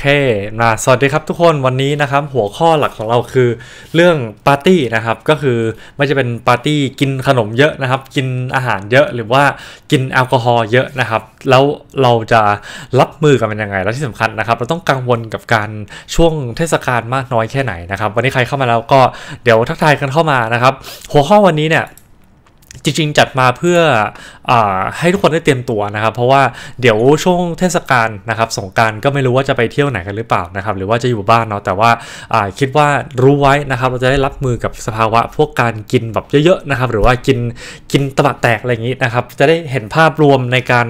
เคนะสวัสดีครับทุกคนวันนี้นะครับ หัวข้อหลักของเราคือเรื่องปาร์ตี้นะครับ ก็คือไม่จะเป็นปาร์ตี้กินขนมเยอะนะครับ กินอาหารเยอะหรือว่ากินแอลกอฮอล์เยอะนะครับ แล้วเราจะรับมือกัเป็นยังไงแล้วที่สำคัญนะครับ เราต้องกังวลกับการช่วงเทศกาลมากน้อยแค่ไหนนะครับวันนี้ใครเข้ามาแล้วก็เดี๋ยวทักทายกันเข้ามานะครับ หัวข้อวันนี้เนี่ยจริงๆจัดมาเพื่ออให้ทุกคนได้เตรียมตัวนะครับ เพราะว่าเดี๋ยวช่วงเทศกาลนะครับสงการก็ไม่รู้ว่าจะไปเที่ยวไหนกันหรือเปล่านะครับ หรือว่าจะอยู่บ้านเนาะแต่ว่าคิดว่ารู้ไว้นะครับ เราจะได้รับมือกับสภาวะพวกการกินแบบเยอะๆนะครับ หรือว่ากินกินตะบะแตกอะไรอย่างนี้นะครับ จะได้เห็นภาพรวมในการ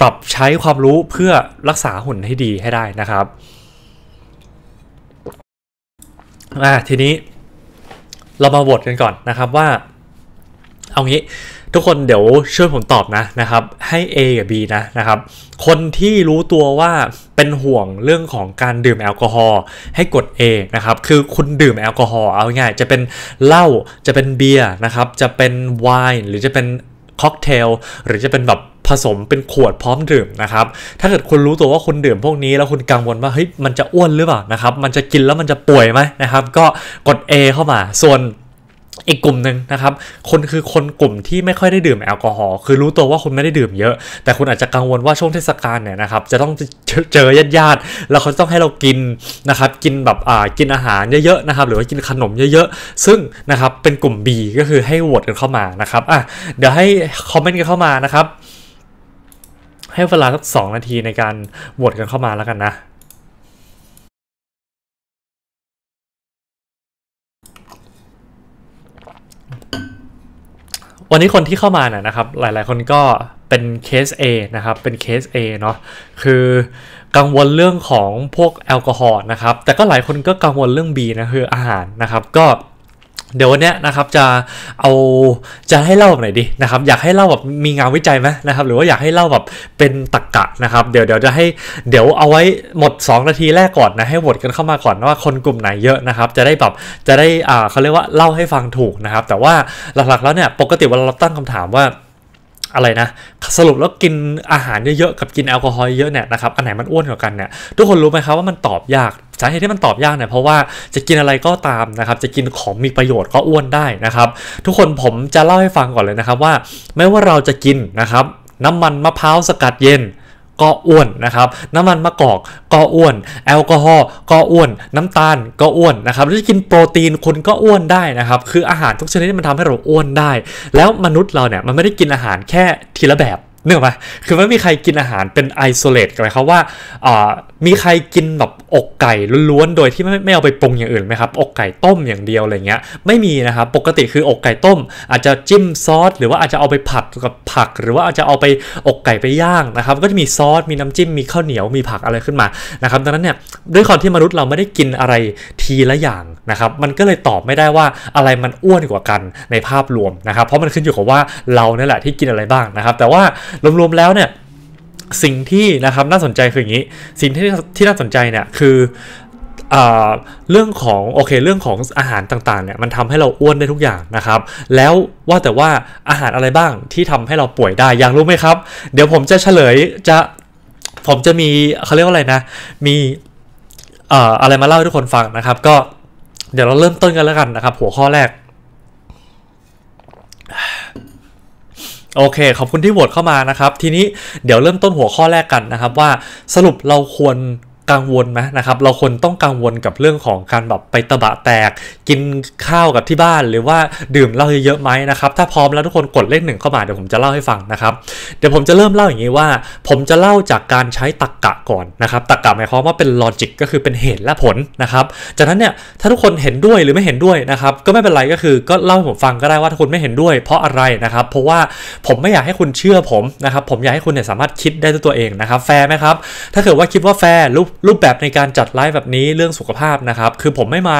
ปรับใช้ความรู้เพื่อรักษาหุ่นให้ดีให้ได้นะครับทีนี้เรามาบทกันก่อนนะครับว่าเอางี้ทุกคนเดี๋ยวช่วยผมตอบนะนะครับให้ A กับ B นะนะครับ คนที่รู้ตัวว่าเป็นห่วงเรื่องของการดื่มแอลกอฮอล์ให้กด A นะครับคือคุณดื่มแอลกอฮอล์เอาง่ายจะเป็นเหล้าจะเป็นเบียร์นะครับจะเป็นไวน์หรือจะเป็นค็อกเทลหรือจะเป็นแบบผสมเป็นขวดพร้อมดื่มนะครับถ้าเกิดคุณรู้ตัวว่าคุณดื่มพวกนี้แล้วคุณกังวลว่าเฮ้ยมันจะอ้วนหรือเปล่านะครับมันจะกินแล้วมันจะป่วยไหมนะครับก็กด A เข้ามาส่วนอีกกลุ่มหนึ่งนะครับ คนคือคนกลุ่มที่ไม่ค่อยได้ดื่มแอลกอฮอล์ คือรู้ตัวว่าคุณไม่ได้ดื่มเยอะ แต่คุณอาจจะกังวลว่าช่วงเทศกาลเนี่ยนะครับ จะต้องเจอญาติญาติแล้วเขาต้องให้เรากินนะครับ กินแบบอ่า กินอาหารเยอะๆนะครับ หรือว่ากินขนมเยอะ ๆ ซึ่งนะครับ เป็นกลุ่ม B ก็คือให้โหวตกันเข้ามานะครับ อ่ะ เดี๋ยวให้คอมเมนต์กันเข้ามานะครับ ให้เวลาสักสองนาทีในการโหวตกันเข้ามาแล้วกันนะวันนี้คนที่เข้ามาน่ะนะครับหลายๆ คนก็เป็นเคส A นะครับเป็นเคส A เนาะคือ กังวลเรื่องของพวกแอลกอฮอล์นะครับ แต่ก็หลายคนก็กังวลเรื่อง B นะคืออาหารนะครับก็เดี๋ยววันนี้นะครับจะเอาจะให้เล่าแบบไหนดีนะครับอยากให้เล่าแบบมีงานวิจัยไหมนะครับหรือว่าอยากให้เล่าแบบเป็นตรกกะนะครับเดี๋ยวเดี๋ยวจะให้เดี๋ยวเอาไว้หมด 2 นาทีแรกก่อนนะให้หมดกันเข้ามาก่อนว่า คนกลุ่มไหนเยอะนะครับจะได้แบบจะได้อ่าเขาเรียกว่าเล่าให้ฟังถูกนะครับแต่ว่าหลักๆแล้วเนี่ยปกติเวลาเราตั้งคำถามว่าอะไรนะสรุปแล้วกินอาหารเยอะๆกับกินแอลกอฮอล์เยอะเนี่ยนะครับอันไหนมันอ้วนกว่ากันเนี่ยทุกคนรู้ไหมครับว่ามันตอบยากสาเหตุที่มันตอบยากเนี่ยเพราะว่าจะกินอะไรก็ตามนะครับจะกินของมีประโยชน์ก็อ้วนได้นะครับทุกคนผมจะเล่าให้ฟังก่อนเลยนะครับว่าไม่ว่าเราจะกินนะครับน้ำมันมะพร้าวสกัดเย็นก็อ้วนนะครับน้ำมันมะกอกก็อ้วนแอลกอฮอล์ก็อ้วน น้ำตาลก็อ้วนนะครับแล้วกินโปรตีนคุณก็อ้วนได้นะครับคืออาหารทุกชนิดมันทำให้เราอ้วนได้ แล้วมนุษย์เราเนี่ยมันไม่ได้ กินอาหารแค่ทีละแบบเนื่องไหมคือไม่มีใครกินอาหารเป็นไอโซเลตกันไหมครับว่า มีใครกินแบบอกไก่ล้วนๆโดยที่ไม่ไม่เอาไปปรุงอย่างอื่นไหมครับ อกไก่ต้มอย่างเดียวอะไรเงี้ย ไม่มีนะครับ ปกติคืออกไก่ต้ม อาจจะจิ้มซอสหรือว่าอาจจะเอาไปผัดกับผัก หรือว่าอาจจะเอาไปอกไก่ไปย่างนะครับ ก็จะมีซอส มีน้ำจิ้ม มีข้าวเหนียว มีผักอะไรขึ้นมา นะครับ ดังนั้นเนี่ยด้วยความที่มนุษย์เราไม่ได้กินอะไรทีละอย่างนะครับ มันก็เลยตอบไม่ได้ว่าอะไรมันอ้วนกว่ากันในภาพรวมนะครับ เพราะมันขึ้นอยู่กับว่าเราเนี่ยแหละที่กินอะไรบ้างนะครับ แต่ว่ารวมๆแล้วเนี่ยสิ่งที่นะครับน่าสนใจคืออย่างนี้ สิ่งที่ที่น่าสนใจเนี่ยคือเรื่องของโอเคเรื่องของอาหารต่างๆเนี่ยมันทำให้เราอ้วนได้ทุกอย่างนะครับแล้วว่าแต่ว่าอาหารอะไรบ้างที่ทำให้เราป่วยได้อยากรู้ไหมครับเดี๋ยวผมจะเฉลยจะผมจะมีเขาเรียกว่าอะไรนะ มีอะไรมาเล่าให้ทุกคนฟังนะครับ ก็เดี๋ยวเราเริ่มต้นกันแล้วกันนะครับหัวข้อแรกโอเค ขอบคุณที่โหวตเข้ามานะครับ ทีนี้เดี๋ยวเริ่มต้นหัวข้อแรกกันนะครับ ว่าสรุปเราควรกังวลไหมนะครับเราคนต้องกังวลกับเรื่องของการแบบไปตะบะแตก กินข้าวกับที่บ้านหรือว่าดื่มเหล้าเยอะๆไหมนะครับถ้าพร้อมแล้วทุกคนกดเลขหนึ่งเข้ามาเดี๋ยวผมจะเล่าให้ฟังนะครับเดี๋ยวผมจะเริ่มเล่าอย่างนี้ว่า ผมจะเล่าจากการใช้ตรกกะก่อนนะครับตรกกะหมายความว่าเป็นลอจิกก็คือเป็นเหตุและผลนะครับจากนั้นเนี่ยถ้าทุกคนเห็นด้วยหรือไม่เห็นด้วยนะครับก็ไม่เป็นไรก็คือก็เล่าให้ผมฟังก็ได้ว่าถ้าคุณไม่เห็นด้วย เพราะอะไรนะครับเพราะว่าผมไม่อยากให้คุณเชื่อผมนะครับผมอยากให้คุณเนี่ยสามารถคิดได้ด้วยตัวเองนะครับแฟร์ไหมครับถ้าเกิดว่าคิดว่าแฟร์ลูกรูปแบบในการจัดไลฟ์แบบนี้เรื่องสุขภาพนะครับ คือผมไม่มา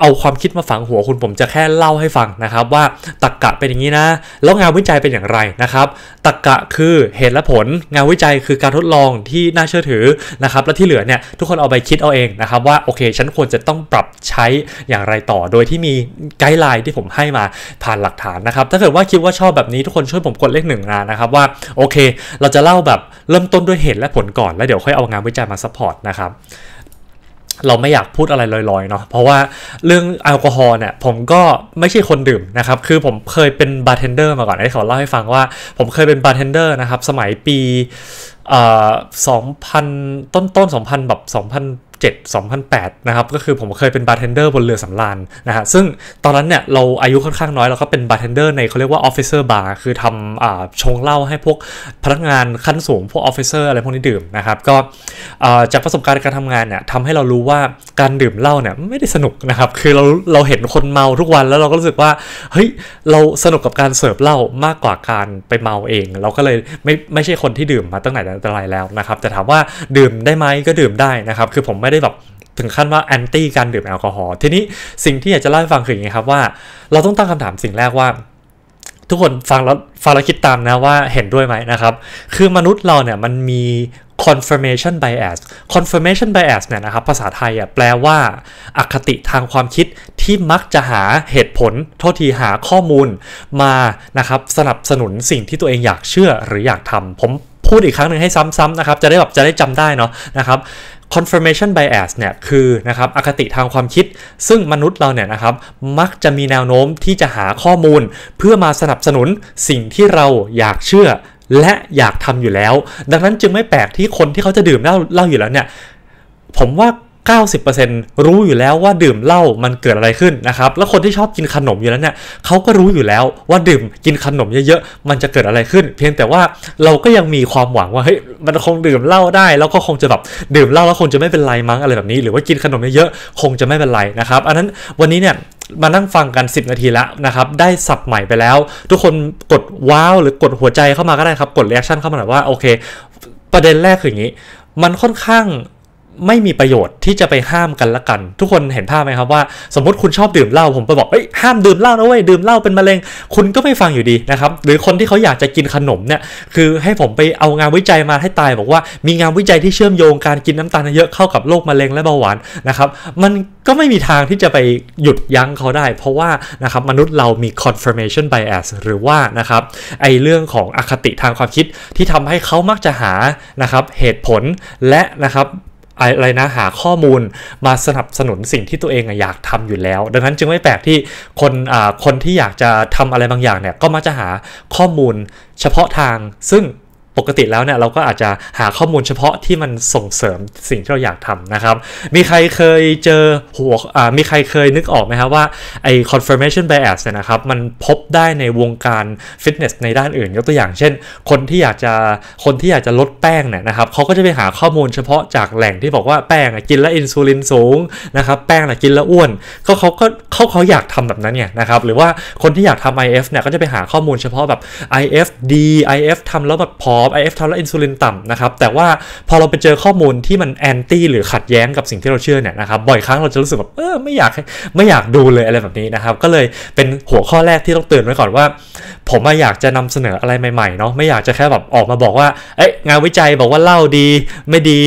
เอาความคิดมาฝังหัวคุณผมจะแค่เล่าให้ฟังนะครับว่าตรกกะเป็นอย่างนี้นะแล้วงานวิจัยเป็นอย่างไรนะครับ ตรกกะคือเหตุและผลงานวิจัยคือการทดลองที่น่าเชื่อถือนะครับและที่เหลือเนี่ยทุกคนเอาไปคิดเอาเองนะครับ ว่าโอเคฉันควรจะต้องปรับใช้อย่างไรต่อ โดยที่มีไกด์ไลน์ที่ผมให้มาผ่านหลักฐานนะครับ ถ้าเกิดว่าคิดว่าชอบแบบนี้ทุกคนช่วยผมกดเลขหนึ่งนะนะครับว่าโอเค เราจะเล่าแบบเริ่มต้นด้วยเหตุและผลก่อนแล้วเดี๋ยวค่อยเอางานวิจัยมาซัพพอร์ตนะครับครับเราไม่อยากพูดอะไรลอยๆ เนาะ เพราะว่าเรื่องแอลกอฮอล์เนี่ย ผมก็ไม่ใช่คนดื่มนะครับ คือผมเคยเป็นบาร์เทนเดอร์มาก่อน ให้เขาเล่าให้ฟังว่าผมเคยเป็นบาร์เทนเดอร์นะครับ สมัยปีสองพันต้นๆสองพันแบบสองพัน2007-2008นะครับ ก็คือผมเคยเป็นบาร์เทนเดอร์บนเรือสำราญนะฮะซึ่งตอนนั้นเนี่ยเราอายุค่อนข้างน้อย เราก็เป็นบาร์เทนเดอร์ในเขาเรียกว่าออฟฟิเซอร์บาร์คือทำชงเหล้าให้พวกพนักงานขั้นสูง พวกออฟฟิเซอร์อะไรพวกนี้ดื่มนะครับ ก็จากประสบการณ์การทำงานเนี่ยทำให้เรารู้ว่าการดื่มเหล้าเนี่ยไม่ได้สนุกนะครับ คือเราเราเห็นคนเมาทุกวัน แล้วเราก็รู้สึกว่า เฮ้ยเราสนุกกับการเสิร์ฟเหล้ามากกว่าการไปเมาเอง เราก็เลยไม่ไม่ใช่คนที่ดื่มมาตั้งแต่แต่ไรแล้วนะครับแต่ถามว่าดื่มได้ไหมก็ดื่มได้นะครับคือผมไม่ได้แบบถึงขั้นว่าแอนตี้การดื่มแอลกอฮอล์ ทีนี้สิ่งที่อยากจะเล่าให้ฟังคืออย่างนี้ครับว่า เราต้องตั้งคำถามสิ่งแรกว่า ทุกคนฟังแล้วฟังแล้วคิดตามนะว่าเห็นด้วยไหมนะครับ คือมนุษย์เราเนี่ยมันมี confirmation bias confirmation bias เนี่ยนะครับ ภาษาไทยอ่ะแปลว่าอาคติทางความคิดที่มักจะหาเหตุผล โทษทีหาข้อมูลมานะครับสนับสนุนสิ่งที่ตัวเองอยากเชื่อหรืออยากทำผมพูดอีกครั้งหนึ่งให้ซ้ำๆนะครับจะได้แบบจะได้จำได้เนาะนะครับ confirmation bias เนี่ย คือ นะครับ อคติทางความคิด ซึ่งมนุษย์เราเนี่ยนะครับ มักจะมีแนวโน้มที่จะหาข้อมูล เพื่อมาสนับสนุนสิ่งที่เราอยากเชื่อและอยากทำอยู่แล้ว ดังนั้นจึงไม่แปลกที่คนที่เขาจะดื่มเหล้าเหล้าอยู่แล้วเนี่ย ผมว่า90%รู้อยู่แล้วว่าดื่มเหล้ามันเกิดอะไรขึ้นนะครับแล้วคนที่ชอบกินขนมอยู่แล้วเนี่ยเขาก็รู้อยู่แล้วว่าดื่มกินขนมเยอะๆมันจะเกิดอะไรขึ้น เพียงแต่ว่าเราก็ยังมีความหวังว่าเฮ้ยมันคงดื่มเหล้าได้ แล้วก็คงจะแบบดื่มเหล้าแล้วคงจะไม่เป็นไรมั้งอะไรแบบนี้ หรือว่ากินขนมเยอะๆคงจะไม่เป็นไรนะครับอันนั้นวันนี้เนี่ยมานั่งฟังกัน 10 นาทีแล้วนะครับได้สับใหม่ไปแล้ว ทุกคนกดว้าวหรือกดหัวใจเข้ามาก็ได้ครับกดเรีแอคชั่นเข้ามาหน่อยว่าโอเค ประเด็นแรกคืออย่างนี้มันค่อนข้างไม่มีประโยชน์ที่จะไปห้ามกันละกัน ทุกคนเห็นภาพไหมครับว่า สมมติคุณชอบดื่มเหล้าผมไปบอกเอ้ย ห้ามดื่มเหล้านะเว้ยดื่มเหล้าเป็นมะเร็งคุณก็ไม่ฟังอยู่ดีนะครับ หรือคนที่เขาอยากจะกินขนมเนี่ย คือให้ผมไปเอางานวิจัยมาให้ตายบอกว่า มีงานวิจัยที่เชื่อมโยงการกินน้ำตาลเยอะเข้ากับโรคมะเร็งและเบาหวานนะครับ มันก็ไม่มีทางที่จะไปหยุดยั้งเขาได้ เพราะว่านะครับมนุษย์เรามี confirmation bias หรือว่านะครับไอเรื่องของอคติทางความคิดที่ทำให้เขามักจะหานะครับเหตุผลและนะครับอะไรนะหาข้อมูลมาสนับสนุนสิ่งที่ตัวเองอยากทำอยู่แล้ว ดังนั้นจึงไม่แปลกที่คนคนที่อยากจะทำอะไรบางอย่างเนี่ย ก็มักจะหาข้อมูลเฉพาะทางซึ่งปกติแล้วเนี่ยเราก็อาจจะหาข้อมูลเฉพาะที่มันส่งเสริมสิ่งที่เราอยากทำนะครับ มีใครเคยเจอหัวมีใครเคยนึกออกไหมครับว่า ไอ้ confirmation bias เนี่ยนะครับมันพบได้ในวงการฟิตเนสในด้านอื่น ยกตัวอย่างเช่น คนที่อยากจะคนที่อยากจะลดแป้งเนี่ยนะครับเขาก็จะไปหาข้อมูลเฉพาะจากแหล่งที่บอกว่าแป้งกินแล้วอินซูลินสูงนะครับแป้งกินแล้วอ้วนก็เขาก็เขาเขาอยากทำแบบนั้นเนี่ยนะครับหรือว่าคนที่อยากทำ IF เนี่ยก็จะไปหาข้อมูลเฉพาะแบบ IF ดี IF ทำแล้วแบบพออม IF ทาล์อินซูลินต่ำนะครับแต่ว่าพอเราไปเจอข้อมูลที่มันแอนตี้หรือขัดแย้งกับสิ่งที่เราเชื่อเนี่ยนะครับบ่อยครั้งเราจะรู้สึกแบบเออไม่อยากไม่อยากดูเลยอะไรแบบนี้นะครับก็เลยเป็นหัวข้อแรกที่ต้องเตือนไว้ก่อนว่า ผมอยากจะนำเสนออะไรใหม่ๆเนาะไม่อยากจะแค่แบบออกมาบอกว่าเอ๊ะงานวิจัยบอกว่าเล่าดี ไม่ดี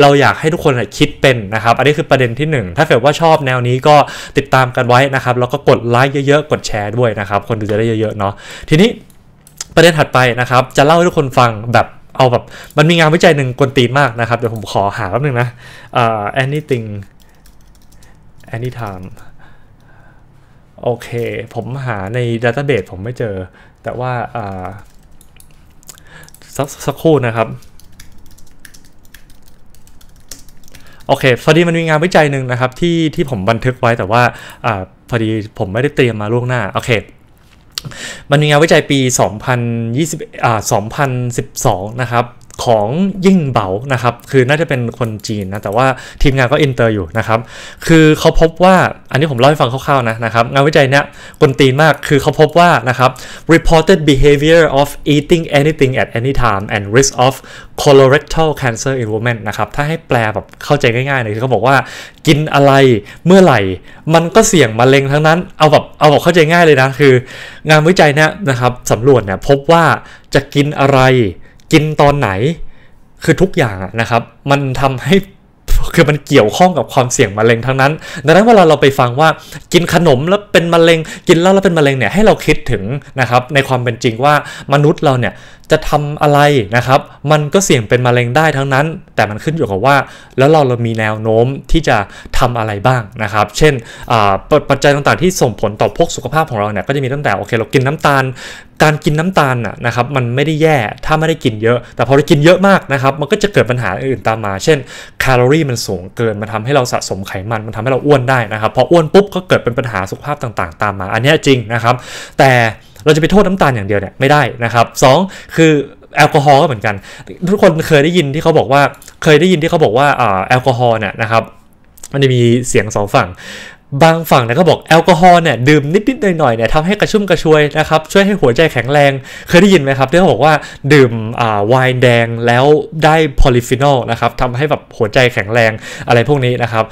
เราอยากให้ทุกคนคิดเป็นนะครับอันนี้คือประเด็นที่ 1 ถ้าเกิดว่าชอบแนวนี้ก็ติดตามกันไว้นะครับแล้วก็กดไลค์เยอะๆ กดแชร์ ด้วยนะครับ คนดูจะได้เยอะๆเนาะทีนี้ประเด็นถัดไปนะครับจะเล่าให้ทุกคนฟังแบบเอาแบบมันมีงานวิจัยหนึ่งกวนตีนมากนะครับเดี๋ยวผมขอหาแป๊บนึงนะเอ่อ anything anytime โอเคผมหาในดัตเตอร์เบสผมไม่เจอแต่ว่าอ่าสักสักครู่นะครับ โอเค พอดีมันมีงานวิจัยหนึ่งนะครับ ที่ที่ผมบันทึกไว้แต่ว่าอ่า พอดีผมไม่ได้เตรียมมาล่วงหน้าโอเคมันมีงานวิจัยปี 2020อ่า2012 นะครับของยิ่งเบานะครับ คือน่าจะเป็นคนจีนนะ แต่ว่าทีมงานก็อินเตอร์อยู่นะครับ คือเขาพบว่า อันนี้ผมเล่าให้ฟังคร่าวๆนะนะครับ งานวิจัยเนี้ยคนตีนมาก คือเขาพบว่านะครับ reported behavior of eating anything at any time and risk of colorectal cancer in women นะครับ ถ้าให้แปลแบบเข้าใจง่ายๆเลยคือเขาบอกว่ากินอะไรเมื่อไหร่มันก็เสี่ยงมะเร็งทั้งนั้น เอาแบบ เอาแบบเข้าใจง่ายเลยนะ คือ งานวิจัยเนี้ยนะครับสำรวจเนี่ยพบว่าจะกินอะไรกินตอนไหนคือทุกอย่างนะครับ มันทำให้คือมันเกี่ยวข้องกับความเสี่ยงมะเร็งทั้งนั้นดังนั้นเวลาเราไปฟังว่ากินขนมแล้วเป็นมะเร็ง กินเหล้าแล้วเป็นมะเร็งเนี่ยให้เราคิดถึงนะครับในความเป็นจริงว่ามนุษย์เราเนี่ยจะทำอะไรนะครับมันก็เสี่ยงเป็นมะเร็งได้ทั้งนั้น แต่มันขึ้นอยู่กับว่าแล้วเราเรามีแนวโน้มที่จะทำอะไรบ้างนะครับ เช่นปัจจัยต่างๆที่ส่งผลต่อพวกสุขภาพของเราเนี่ยก็จะมีตั้งแต่โอเคเรากินน้ำตาลการกินน้ำตาลนะครับมันไม่ได้แย่ถ้าไม่ได้กินเยอะ แต่พอได้กินเยอะมากนะครับมันก็จะเกิดปัญหาอื่นตามมา เช่นแคลอรี่มันสูงเกินมันทำให้เราสะสมไขมันมันทำให้เราอ้วนได้นะครับพออ้วนปุ๊บก็เกิดเป็นปัญหาสุขภาพต่างๆตามมา อันนี้จริงนะครับ แต่เราจะไปโทษน้ำตาลอย่างเดียวเนี่ยไม่ได้นะครับ2คือแอลกอฮอล์ก็เหมือนกัน ทุกคนเคยได้ยินที่เขาบอกว่าเคยได้ยินที่เขาบอกว่าแอลกอฮอล์เนี่ยนะครับมันจะมีเสียงสองฝั่งบางฝั่งเนี่ยก็บอกแอลกอฮอล์เนี่ยดื่มนิด ๆ หน่อย ๆ เนี่ยทำให้กระชุ่มกระชวยนะครับช่วยให้หัวใจแข็งแรง เคยได้ยินไหมครับที่เขาบอกว่าดื่มไวน์แดงแล้วได้พอลิฟีนอลนะครับทำให้แบบหัวใจแข็งแรงอะไรพวกนี้นะครับ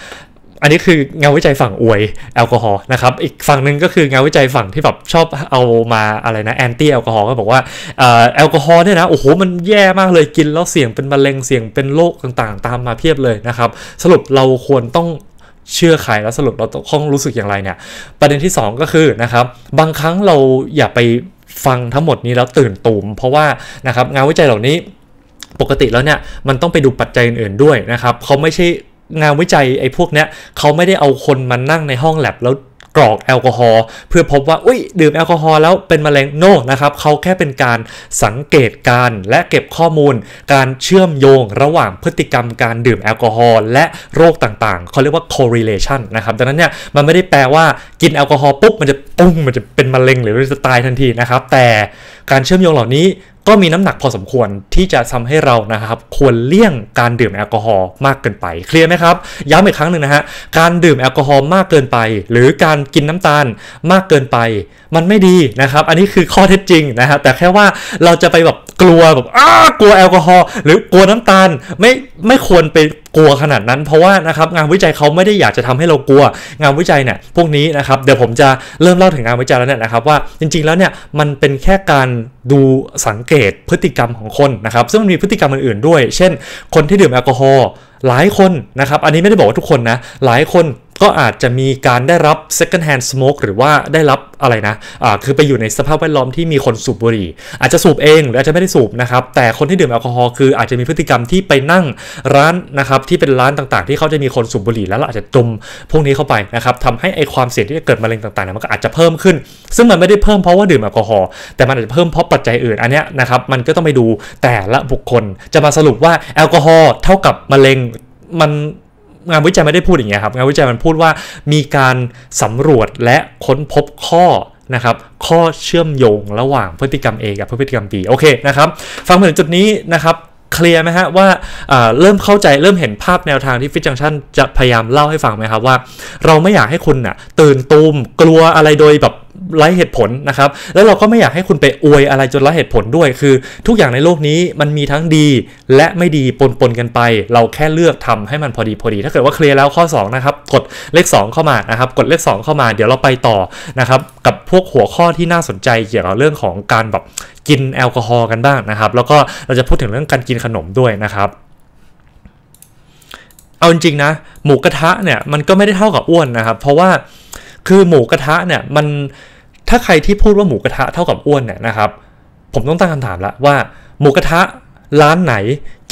อันนี้คืองานวิจัยฝั่งอวยแอลกอฮอล์นะครับอีกฝั่งหนึ่งก็คืองานวิจัยฝั่งที่แบบชอบเอามาอะไรนะแอนตี้แอลกอฮอล์ก็บอกว่าแอลกอฮอล์เนี่ยนะโอ้โหมันแย่มากเลยกินแล้วเสี่ยงเป็นมะเร็งเสี่ยงเป็นโรคต่าง ๆ ตามมาเพียบเลยนะครับ สรุปเราควรต้องเชื่อใครแล้วสรุปเราต้องรู้สึกอย่างไรเนี่ยประเด็นที่ 2 ก็คือนะครับบางครั้งเราอย่าไปฟังทั้งหมดนี้แล้วตื่นตูมเพราะว่านะครับงานวิจัยเหล่านี้ปกติแล้วเนี่ย มันต้องไปดูปัจจัยอื่นๆด้วยนะครับเขาไม่ใช่งานวิจัยไอ้พวกเนี้ยเขาไม่ได้เอาคนมานั่งในห้องแลบแล้วกรอกแอลกอฮอล์เพื่อพบว่า อุ้ย ดื่มแอลกอฮอล์แล้วเป็นมะเร็งโน่นะครับเขาแค่เป็นการสังเกตการและเก็บข้อมูล การเชื่อมโยงระหว่างพฤติกรรมการดื่มแอลกอฮอล์และโรคต่างๆเขาเรียกว่า correlation นะครับดังนั้นเนี่ย มันไม่ได้แปลว่ากินแอลกอฮอล์ปุ๊บมันจะปุ้งมันจะเป็นมะเร็ง หรือจะตายทันทีนะครับแต่การเชื่อมโยงเหล่านี้ก็มีน้ำหนักพอสมควรที่จะทำให้เรานะครับ ควรเลี่ยงการดื่มแอลกอฮอล์มากเกินไปเคลียร์ไหมครับ ย้ำอีกครั้งหนึ่งนะฮะการดื่มแอลกอฮอล์มากเกินไป หรือการกินน้ำตาลมากเกินไปมันไม่ดีนะครับ อันนี้คือข้อเท็จจริงนะครับแต่แค่ว่าเราจะไปแบบกลัวแบบอ้ากลัวแอลกอฮอล์หรือกลัวน้ำตาลไม่ไม่ควรไปกลัวขนาดนั้น เพราะว่านะครับ งานวิจัยเขาไม่ได้อยากจะทำให้เรากลัวงานวิจัยเนี่ยพวกนี้นะครับ เดี๋ยวผมจะเริ่มเล่าถึงงานวิจัยแล้วเนี่ยนะครับ ว่าจริงๆแล้วเนี่ย มันเป็นแค่การดูสังเกตพฤติกรรมของคนนะครับซึ่งมันมีพฤติกรรมอื่นๆด้วย เช่น คนที่ดื่มแอลกอฮอล์หลายคนนะครับอันนี้ไม่ได้บอกว่าทุกคนนะหลายคนก็อาจจะมีการได้รับ second hand smoke หรือว่าได้รับอะไรนะอ่าคือไปอยู่ในสภาพแวดล้อมที่มีคนสูบบุหรี่ อาจจะสูบเองหรืออาจจะไม่ได้สูบนะครับ แต่คนที่ดื่มแอลกอฮอล์ คืออาจจะมีพฤติกรรมที่ไปนั่งร้านนะครับ ที่เป็นร้านต่างๆ ที่เขาจะมีคนสูบบุหรี่ แล้วอาจจะจมพวกนี้เข้าไปนะครับทำให้ไอความเสี่ยงที่จะเกิดมะเร็งต่างๆมันก็อาจจะเพิ่มขึ้น ซึ่งมันไม่ได้เพิ่มเพราะว่าดื่มแอลกอฮอล์ แต่มันอาจจะเพิ่มเพราะปัจจัยอื่น อันนี้นะครับ มันก็ต้องไปดูแต่ละบุคคล จะมาสรุปว่าแอลกอฮอล์เท่ากับมะเร็งมันงานวิจัยไม่ได้พูดอย่างเงี้ยครับ งานวิจัยมันพูดว่ามีการสำรวจและค้นพบข้อนะครับข้อเชื่อมโยงระหว่างพฤติกรรม A กับพฤติกรรม B โอเคนะครับฟังมาถึงจุดนี้นะครับเคลียร์ไหมฮะว่าเริ่มเข้าใจเริ่มเห็นภาพแนวทางที่ฟิชจังชันจะพยายามเล่าให้ฟังไหมครับว่า เราไม่อยากให้คุณนะ่ะตื่นตูมกลัวอะไรโดยแบบไร้เหตุผลนะครับ แล้วเราก็ไม่อยากให้คุณไปอวยอะไรจนไร้เหตุผลด้วย คือ ทุกอย่างในโลกนี้มันมีทั้งดีและไม่ดีปนปนกันไป เราแค่เลือกทำให้มันพอดีพอดี ถ้าเกิดว่าเคลียร์แล้วข้อ2นะครับ กดเลข 2 เข้ามานะครับ กดเลข 2 เข้ามา เดี๋ยวเราไปต่อนะครับ กับพวกหัวข้อที่น่าสนใจ เกี่ยวกับเรื่องของการแบบกินแอลกอฮอล์กันบ้างนะครับ แล้วก็เราจะพูดถึงเรื่องการกินขนมด้วยนะครับ เอาจริงๆนะหมูกระทะเนี่ยมันก็ไม่ได้เท่ากับอ้วนนะครับ เพราะว่าคือหมูกระทะเนี่ยมันถ้าใครที่พูดว่าหมูกระทะเท่ากับอ้วนเนี่ยนะครับ ผมต้องตั้งคำถามละว่า หมูกระทะร้านไหน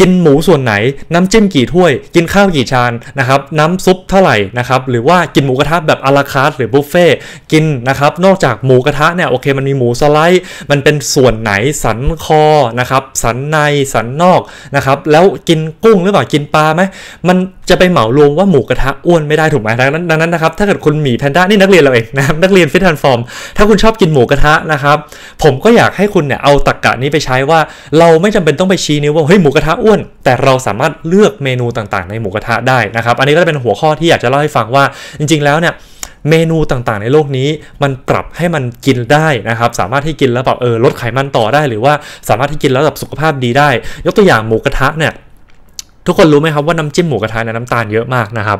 กินหมูส่วนไหน น้ำจิ้มกี่ถ้วย กินข้าวกี่ชานนะครับน้ำซุปเท่าไหร่นะครับหรือว่ากินหมูกระทะแบบอลาคาร์ทหรือบุฟเฟ่กินนะครับนอกจากหมูกระทะเนี่ยโอเค มันมีหมูสไลด์ มันเป็นส่วนไหนสันคอนะครับสันในสันนอกนะครับแล้วกินกุ้งหรือเปล่ากินปลาไหมมันจะไปเหมารวมว่าหมูกระทะอ้วนไม่ได้ถูกไหมดังนั้นดังนั้นนะครับถ้าเกิดคุณหมีแพนด้านี่นักเรียนเราเองนะนักเรียนฟิตแอนฟอร์มถ้าคุณชอบกินหมูกระทะนะครับผมก็อยากให้คุณเนี่ยเอาตรกกะนี้ไปใช้ว่า เราไม่จำเป็นต้องไปชี้นิ้วว่าเฮ้ยหมูกระทะอ้วนแต่เราสามารถเลือกเมนูต่างๆ ในหมูกระทะได้นะครับ อันนี้ก็จะเป็นหัวข้อที่อยากจะเล่าให้ฟังว่า จริง ๆแล้วเนี่ยเมนูต่างๆ ในโลกนี้ มันปรับให้มันกินได้นะครับ สามารถที่กินแล้วแบบเออลดไขมันต่อได้หรือว่าสามารถที่กินแล้วแบบสุขภาพดีได้ ยกตัวอย่างหมูกระทะเนี่ยทุกคนรู้ไหมครับว่าน้ำจิ้มหมูกระทะเนี่ยน้ำตาลเยอะมากนะครับ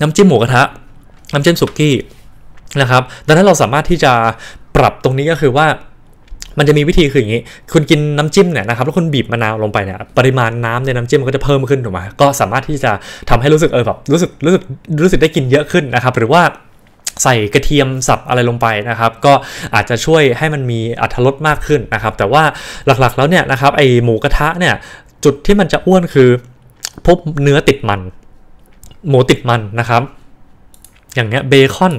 น้ำจิ้มหมูกระทะ น้ำจิ้มสุกี้นะครับ ดังนั้นเราสามารถที่จะปรับตรงนี้ก็คือว่ามันจะมีวิธีคืออย่างนี้คุณกินน้ำจิ้มเนี่ยนะครับ แล้วคุณบีบมะนาวลงไปเนี่ย ปริมาณน้ำในน้ำจิ้มมันก็จะเพิ่มขึ้นถูกไหมก็สามารถที่จะทำให้รู้สึกเออแบบรู้สึกรู้สึกรู้สึกได้กินเยอะขึ้นนะครับ หรือว่าใส่กระเทียมสับอะไรลงไปนะครับ ก็อาจจะช่วยให้มันมีอรรถรสมากขึ้นนะครับ แต่ว่าหลักๆแล้วเนี่ยนะครับไอหมูกระทะเนี่ยจุดที่มันจะอ้วนคือพบเนื้อติดมัน หมูติดมันนะครับ อย่างเนี้ยเบคอน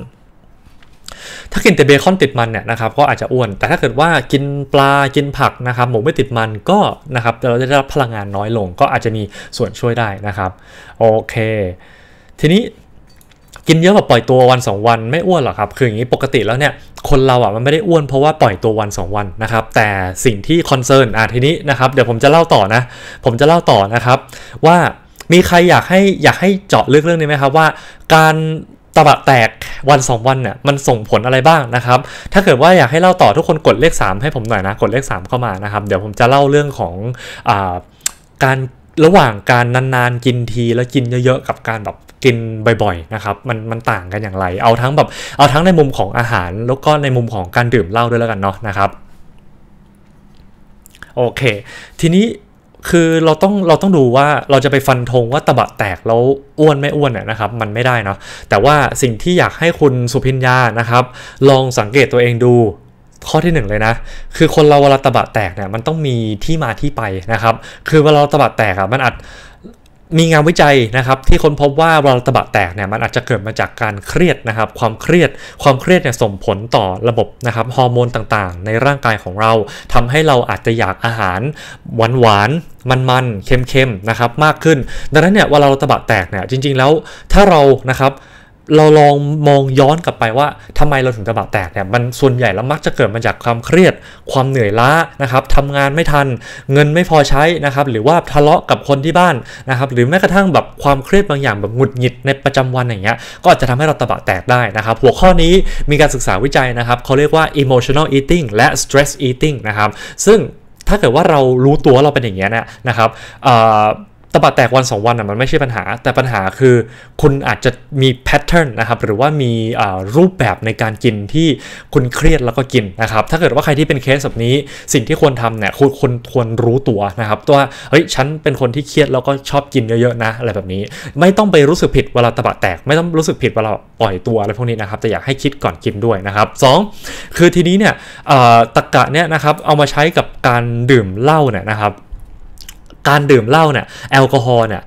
ถ้ากินแต่เบคอนติดมันเนี่ยนะครับก็อาจจะอ้วนแต่ถ้าเกิดว่ากินปลากินผักนะครับ หมูไม่ติดมันก็นะครับเราจะได้รับพลังงานน้อยลง ก็อาจจะมีส่วนช่วยได้นะครับโอเค ทีนี้กินเยอะแบบปล่อยตัววัน 2 วันไม่อ้วนหรอครับ คืออย่างนี้ปกติแล้วเนี่ยคนเราอ่ะมันไม่ได้อ้วนเพราะว่าปล่อยตัววัน 2 วันนะครับแต่สิ่งที่คอนเซิร์นอ่ะทีนี้นะครับเดี๋ยวผมจะเล่าต่อนะผมจะเล่าต่อนะครับ ว่ามีใครอยากให้อยากให้เจาะลึกเรื่องนี้ไหมครับว่า การตบะแตกวัน2วันเนี่ยมันส่งผลอะไรบ้างนะครับ ถ้าเกิดว่าอยากให้เล่าต่อทุกคนกดเลข3ให้ผมหน่อยนะ กดเลข3เข้ามานะครับ เดี๋ยวผมจะเล่าเรื่องของอการระหว่างการนานๆกินทีแล้วกินเยอะๆ กับการแบบกินบ่อยๆนะครับมันมันต่างกันอย่างไร เอาทั้งแบบเอาทั้งในมุมของอาหาร แล้วก็ในมุมของการดื่มเหล้าด้วยแล้วกันเนาะนะครับโอเค ทีนี้คือเราต้องเราต้องดูว่าเราจะไปฟันธงว่าตะบะแตกแล้วอ้วนไม่อ้วนเนี่ยนะครับ มันไม่ได้เนาะแต่ว่าสิ่งที่อยากให้คุณสุพิญญานะครับ ลองสังเกตตัวเองดูข้อที่ 1 เลยนะ คือคนเราเวลาตะบะแตกเนี่ยมันต้องมีที่มาที่ไปนะครับคือเวลาตะบะแตกอะมันอาจมีงานวิจัยนะครับ ที่ค้นพบว่าเวลาตะบะแตกเนี่ยมันอาจจะเกิดมาจากการเครียดนะครับความเครียดความเครียดเนี่ยส่งผลต่อระบบนะครับฮอร์โมนต่างๆในร่างกายของเรา ทำให้เราอาจจะอยากอาหารหวานมันๆเค็มๆ นะครับมากขึ้น ดังนั้นเนี่ยเวลาเราตะบะแตกเนี่ย จริงๆ แล้วถ้าเรานะครับเราลองมองย้อนกลับไปว่าทำไมเราถึงตะบะแตกเนี่ยมันส่วนใหญ่แล้วมักจะเกิดมาจากความเครียด ความเหนื่อยล้านะครับทำงานไม่ทันเงินไม่พอใช้นะครับ หรือว่าทะเลาะกับคนที่บ้านนะครับ หรือแม้กระทั่งแบบความเครียดบางอย่างแบบหงุดหงิดในประจำวันอย่างเงี้ยก็อาจจะทำให้เราตะบะแตกได้นะครับ หัวข้อนี้มีการศึกษาวิจัยนะครับ เขาเรียกว่า emotional eating และ stress eating นะครับซึ่งถ้าเกิดว่าเรารู้ตัวเราเป็นอย่างเงี้ยนะครับตบะแตกวันสองวันอ่ะมันไม่ใช่ปัญหา แต่ปัญหาคือคุณอาจจะมีแพทเทิร์นนะครับ หรือว่ามีรูปแบบในการกินที่คุณเครียดแล้วก็กินนะครับ ถ้าเกิดว่าใครที่เป็นเคสแบบนี้ สิ่งที่ควรทำเนี่ยคุณครควรรู้ตัวนะครับ ตัวเฮ้ยฉันเป็นคนที่เครียดแล้วก็ชอบกินเยอะ ๆ นะอะไรแบบนี้ไม่ต้องไปรู้สึกผิด เวลาตบะแตก ไม่ต้องรู้สึกผิด เวลาปล่อยตัวอะไรพวกนี้นะครับ แต่อยากให้คิดก่อนกินด้วยนะครับ2คือทีนี้เนี่ยตะกะเนี่ยนะครับเอามาใช้กับการดื่มเหล้าเนี่ยนะครับการดื่มเหล้าเนี่ยแอลกอฮอล์เนี่ย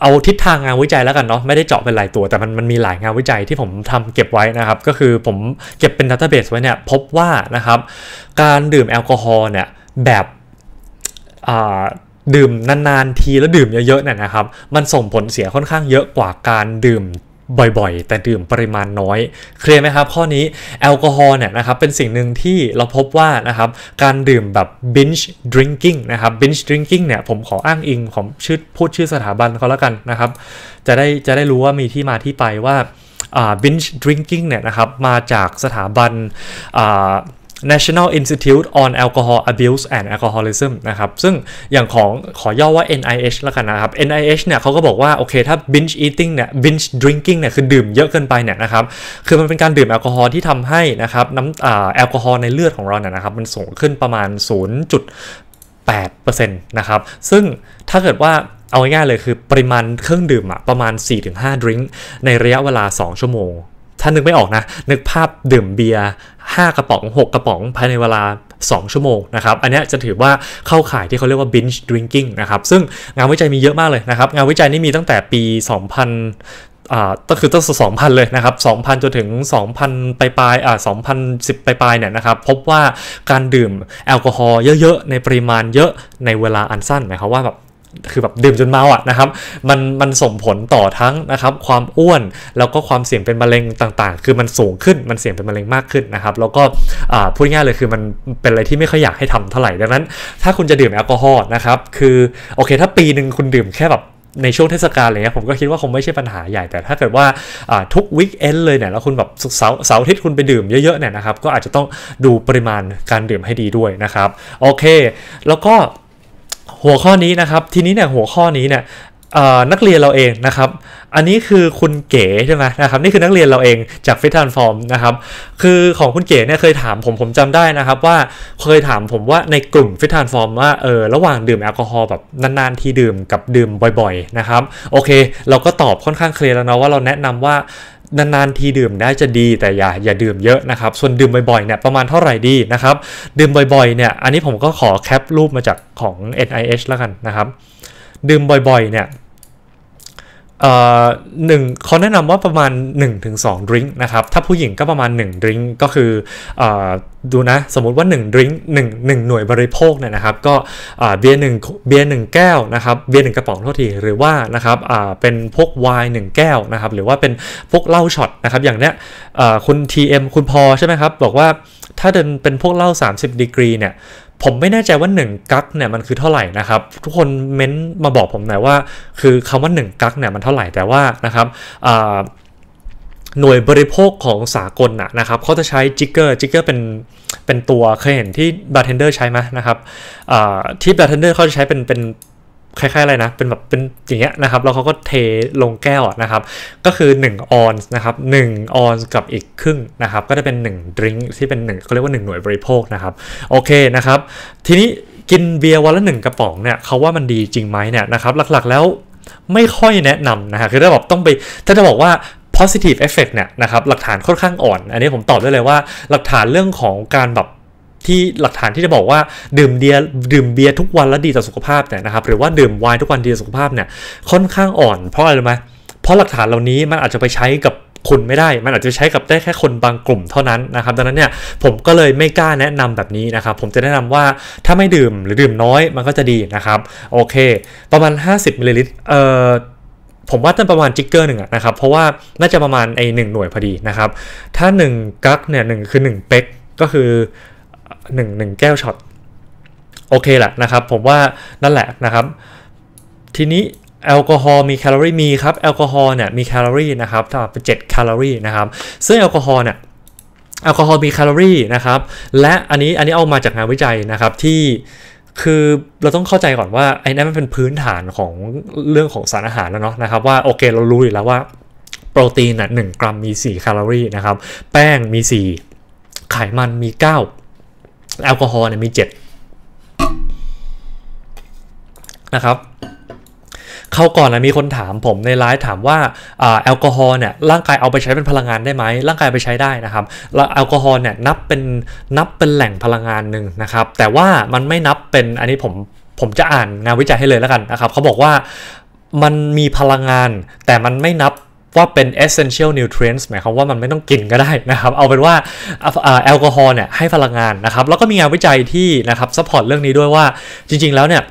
เอาทิศทางงานวิจัยแล้วกันเนาะไม่ได้เจาะเป็นหลายตัว แต่มันมันมีหลายงานวิจัยที่ผมทำเก็บไว้นะครับ ก็คือผมเก็บเป็นดัตเตอร์เบสไว้เนี่ยพบว่านะครับการดื่มแอลกอฮอล์เนี่ยแบบดื่มนานๆทีแล้วดื่มเยอะๆเนี่ยนะครับมันส่งผลเสียค่อนข้างเยอะกว่าการดื่มบ่อย ๆ แต่ดื่มปริมาณน้อย เคลียร์ไหมครับ ข้อนี้แอลกอฮอล์เนี่ยนะครับเป็นสิ่งหนึ่งที่เราพบว่านะครับการดื่มแบบ binge drinking นะครับ binge drinking เนี่ยผมขออ้างอิงผมชื่อพูดชื่อสถาบันเขาแล้วกันนะครับ จะได้จะได้รู้ว่ามีที่มาที่ไปว่า binge drinking เนี่ยนะครับมาจากสถาบันอ่า National Institute on Alcohol Abuse and Alcoholism นะครับ ซึ่งอย่างของขอย่อว่า NIH แล้วกันนะครับ NIH เนี่ยเขาก็บอกว่า โอเคถ้า binge eating เนี่ย binge drinking เนี่ย คือดื่มเยอะเกินไปเนี่ยนะครับ คือมันเป็นการดื่มแอลกอฮอล์ที่ทำให้นะครับ น้ำแอลกอฮอล์ในเลือดของเราเนี่ยนะครับ มันสูงขึ้นประมาณ 0.8%นะครับ ซึ่งถ้าเกิดว่าเอาง่ายๆเลยคือปริมาณเครื่องดื่มอะประมาณ 4-5ดริงในระยะเวลา 2 ชั่วโมงถ้านึกไม่ออกนะนึกภาพดื่มเบียร์5กระป๋อง 6 กระป๋องภายในเวลา 2 ชั่วโมงนะครับอันนี้จะถือว่าเข้าข่ายที่เขาเรียกว่า binge drinking นะครับ ซึ่งงานวิจัยมีเยอะมากเลยนะครับ งานวิจัยนี่มีตั้งแต่ปี 2000ก็คือตั้งแต่2,000 เลยนะครับงพันจนถึง 2,000ปลายปลายอ่านสิบปลายปลายเนี่ยนะครับ พบว่าการดื่มแอลกอฮอล์เยอะ ๆ ในปริมาณเยอะในเวลาอันสั้นหมายความว่าแบบคือแบบ ดื่มจนเมาอ่ะนะครับ มันมันส่งผลต่อทั้งนะครับ ความอ้วน แล้วก็ความเสี่ยงเป็นมะเร็งต่าง ๆ คือมันสูงขึ้นมันเสี่ยงเป็นมะเร็งมากขึ้นนะครับ แล้วก็พูดง่ายเลยคือมันเป็นอะไรที่ไม่ค่อยอยากให้ทำเท่าไหร่ดังนั้น ถ้าคุณจะดื่มแอลกอฮอล์นะครับ คือ โอเค ถ้าปีหนึ่งคุณดื่มแค่แบบ ในช่วงเทศกาลอะไรเงี้ยผมก็คิดว่าคงไม่ใช่ปัญหาใหญ่แต่ถ้าเกิดว่าทุกวิกเอนเลยเนี่ยแล้วคุณแบบเสาร์เสอาทิตย์คุณไปดื่มเยอะๆเนี่ยนะครับ ก็อาจจะต้องดูปริมาณการดื่มให้ดีด้วยนะครับโอเค แล้วก็หัวข้อนี้นะครับทีนี้เนี่ยหัวข้อนี้เนี่ยนักเรียนเราเองนะครับ อันนี้คือคุณเก๋ใช่ไหมนะครับนี่คือนักเรียนเราเองจากฟิทันฟอร์มนะครับ คือของคุณเก๋เนี่ยเคยถามผมผมจำได้นะครับว่าเคยถามผมว่าในกลุ่มฟิทันฟอร์มว่าเออระหว่างดื่มแอลกอฮอล์แบบนานๆที่ดื่มกับดื่มบ่อยๆ นะครับโอเคเราก็ตอบค่อนข้างเคลียร์แล้วเนาะว่าเราแนะนำว่านานๆทีดื่มได้จะดีแต่อย่าอย่าดื่มเยอะนะครับ ส่วนดื่มบ่อยๆเนี่ยประมาณเท่าไหร่ดีนะครับ ดื่มบ่อยๆเนี่ยอันนี้ผมก็ขอแคปรูปมาจากของ NIH แล้วกันนะครับ ดื่มบ่อยๆเนี่ยหนึ่งเขาแนะนำว่าประมาณ 1-2ดริงก์นะครับถ้าผู้หญิงก็ประมาณ1ดริงก์ก็คืออดูนะสมมติว่า1ดริงก์หนึ่งหนึ่งหน่วยบริโภคเนี่ยนะครับก็เบียร์หนึ่งเบียร์หนึ่งแก้วนะครับเบียร์หนึ่งกระป๋องเท่าทีหรือว่านะครับเป็นพวกไวน์หนึ่งแก้วนะครับหรือว่าเป็นพวกเหล้าช็อตนะครับอย่างเนี้ยคุณ TM คุณพอใช่ไหมครับบอกว่าถ้าเป็นพวกเหล้า30ดีกรีเนี่ยผมไม่แน่ใจว่า1กักเนี่ยมันคือเท่าไหร่นะครับทุกคนเม้นมาบอกผมหน่อยว่า คือคำว่า1กักเนี่ยมันเท่าไหร่แต่ว่านะครับหน่วยบริโภคของสากลนะนะครับเขาจะใช้จิกเกอร์จิกเกอร์เป็นเป็นตัวเคยเห็นที่บาร์เทนเดอร์ใช้ไหมนะครับที่บาร์เทนเดอร์เขาจะใช้เป็นเป็นคล้ายๆอะไรนะ เป็นแบบเป็นอย่างเงี้ยนะครับ แล้วเขาก็เทลงแก้วนะครับ ก็คือ1ออนซ์นะครับ1ออนซ์กับอีกครึ่งนะครับ ก็จะเป็น1ดริงก์ที่เป็น1เขาเรียกว่า1หน่วยบริโภคนะครับ โอเคนะครับ ทีนี้กินเบียร์วันละหนึ่งกระป๋องเนี่ยเขาว่ามันดีจริงไหมเนี่ยนะครับ หลักๆแล้วไม่ค่อยแนะนำนะฮะ คือถ้าแบบต้องไปถ้าจะบอกว่า positive effect เนี่ยนะครับ หลักฐานค่อนข้างอ่อน อันนี้ผมตอบได้เลยว่าหลักฐานเรื่องของการแบบที่หลักฐานที่จะบอกว่าดื่มเบียร์ดื่มเบียร์ทุกวันแล้วดีต่อสุขภาพเนี่ยนะครับ หรือว่าดื่มไวน์ทุกวันดีต่อสุขภาพเนี่ยค่อนข้างอ่อน เพราะอะไรไหมเพราะหลักฐานเหล่านี้มันอาจจะไปใช้กับคุณไม่ได้ มันอาจจะใช้กับได้แค่คนบางกลุ่มเท่านั้นนะครับดังนั้นเนี่ยผมก็เลยไม่กล้าแนะนำแบบนี้นะครับ ผมจะแนะนำว่าถ้าไม่ดื่มหรือดื่มน้อยมันก็จะดีนะครับโอเค ประมาณ 50มิลลิลิตรเอ่อผมว่าตั้งประมาณจิกเกอร์หนึ่งนะครับเพราะว่าน่าจะประมาณไอหนึ่งหน่วยพอดีนะครับถ้า1กักเนี่ยหคือ1เป๊กก็คือหนึ่งหนึ่งแก้วช็อตโอเคแหละนะครับ ผมว่านั่นแหละนะครับทีนี้แอลกอฮอล์มีแคลอรี่มีครับแอลกอฮอล์เนี่ยมีแคลอรี่นะครับถ้าเป็นเจ็ดแคลอรี่นะครับซึ่งแอลกอฮอล์เนี่ยแอลกอฮอล์มีแคลอรี่นะครับและอันนี้อันนี้เอามาจากงานวิจัยนะครับที่คือเราต้องเข้าใจก่อนว่าไอ้นั่นมันเป็นพื้นฐานของเรื่องของสารอาหารแล้วเนาะนะครับว่าโอเคเรารู้อยู่แล้วว่า โปรตีนอ่ะหกรัมมี4แคลอรี่นะครับแป้งมี4ไขมันมี9แอลกอฮอล์เนี่ยมี7นะครับ เข้าก่อนนะมีคนถามผมในไลฟ์ถามว่าแอลกอฮอล์เนี่ยร่างกายเอาไปใช้เป็นพลังงานได้ไหมร่างกายไปใช้ได้นะครับแล้วแอลกอฮอล์เนี่ยนับเป็นนับเป็นแหล่งพลังงานหนึ่งนะครับ แต่ว่ามันไม่นับเป็นอันนี้ผมผมจะอ่านงานวิจัยให้เลยแล้วกันนะครับเขาบอกว่ามันมีพลังงาน แต่มันไม่นับว่าเป็น essential nutrients หมายความว่ามันไม่ต้องกินก็ได้นะครับ เอาเป็นว่าแอลกอฮอล์เนี่ยให้พลังงานนะครับ แล้วก็มีงานวิจัยที่นะครับ s u p p อร์ตเรื่องนี้ด้วยว่าจริงๆแล้วเนี่ย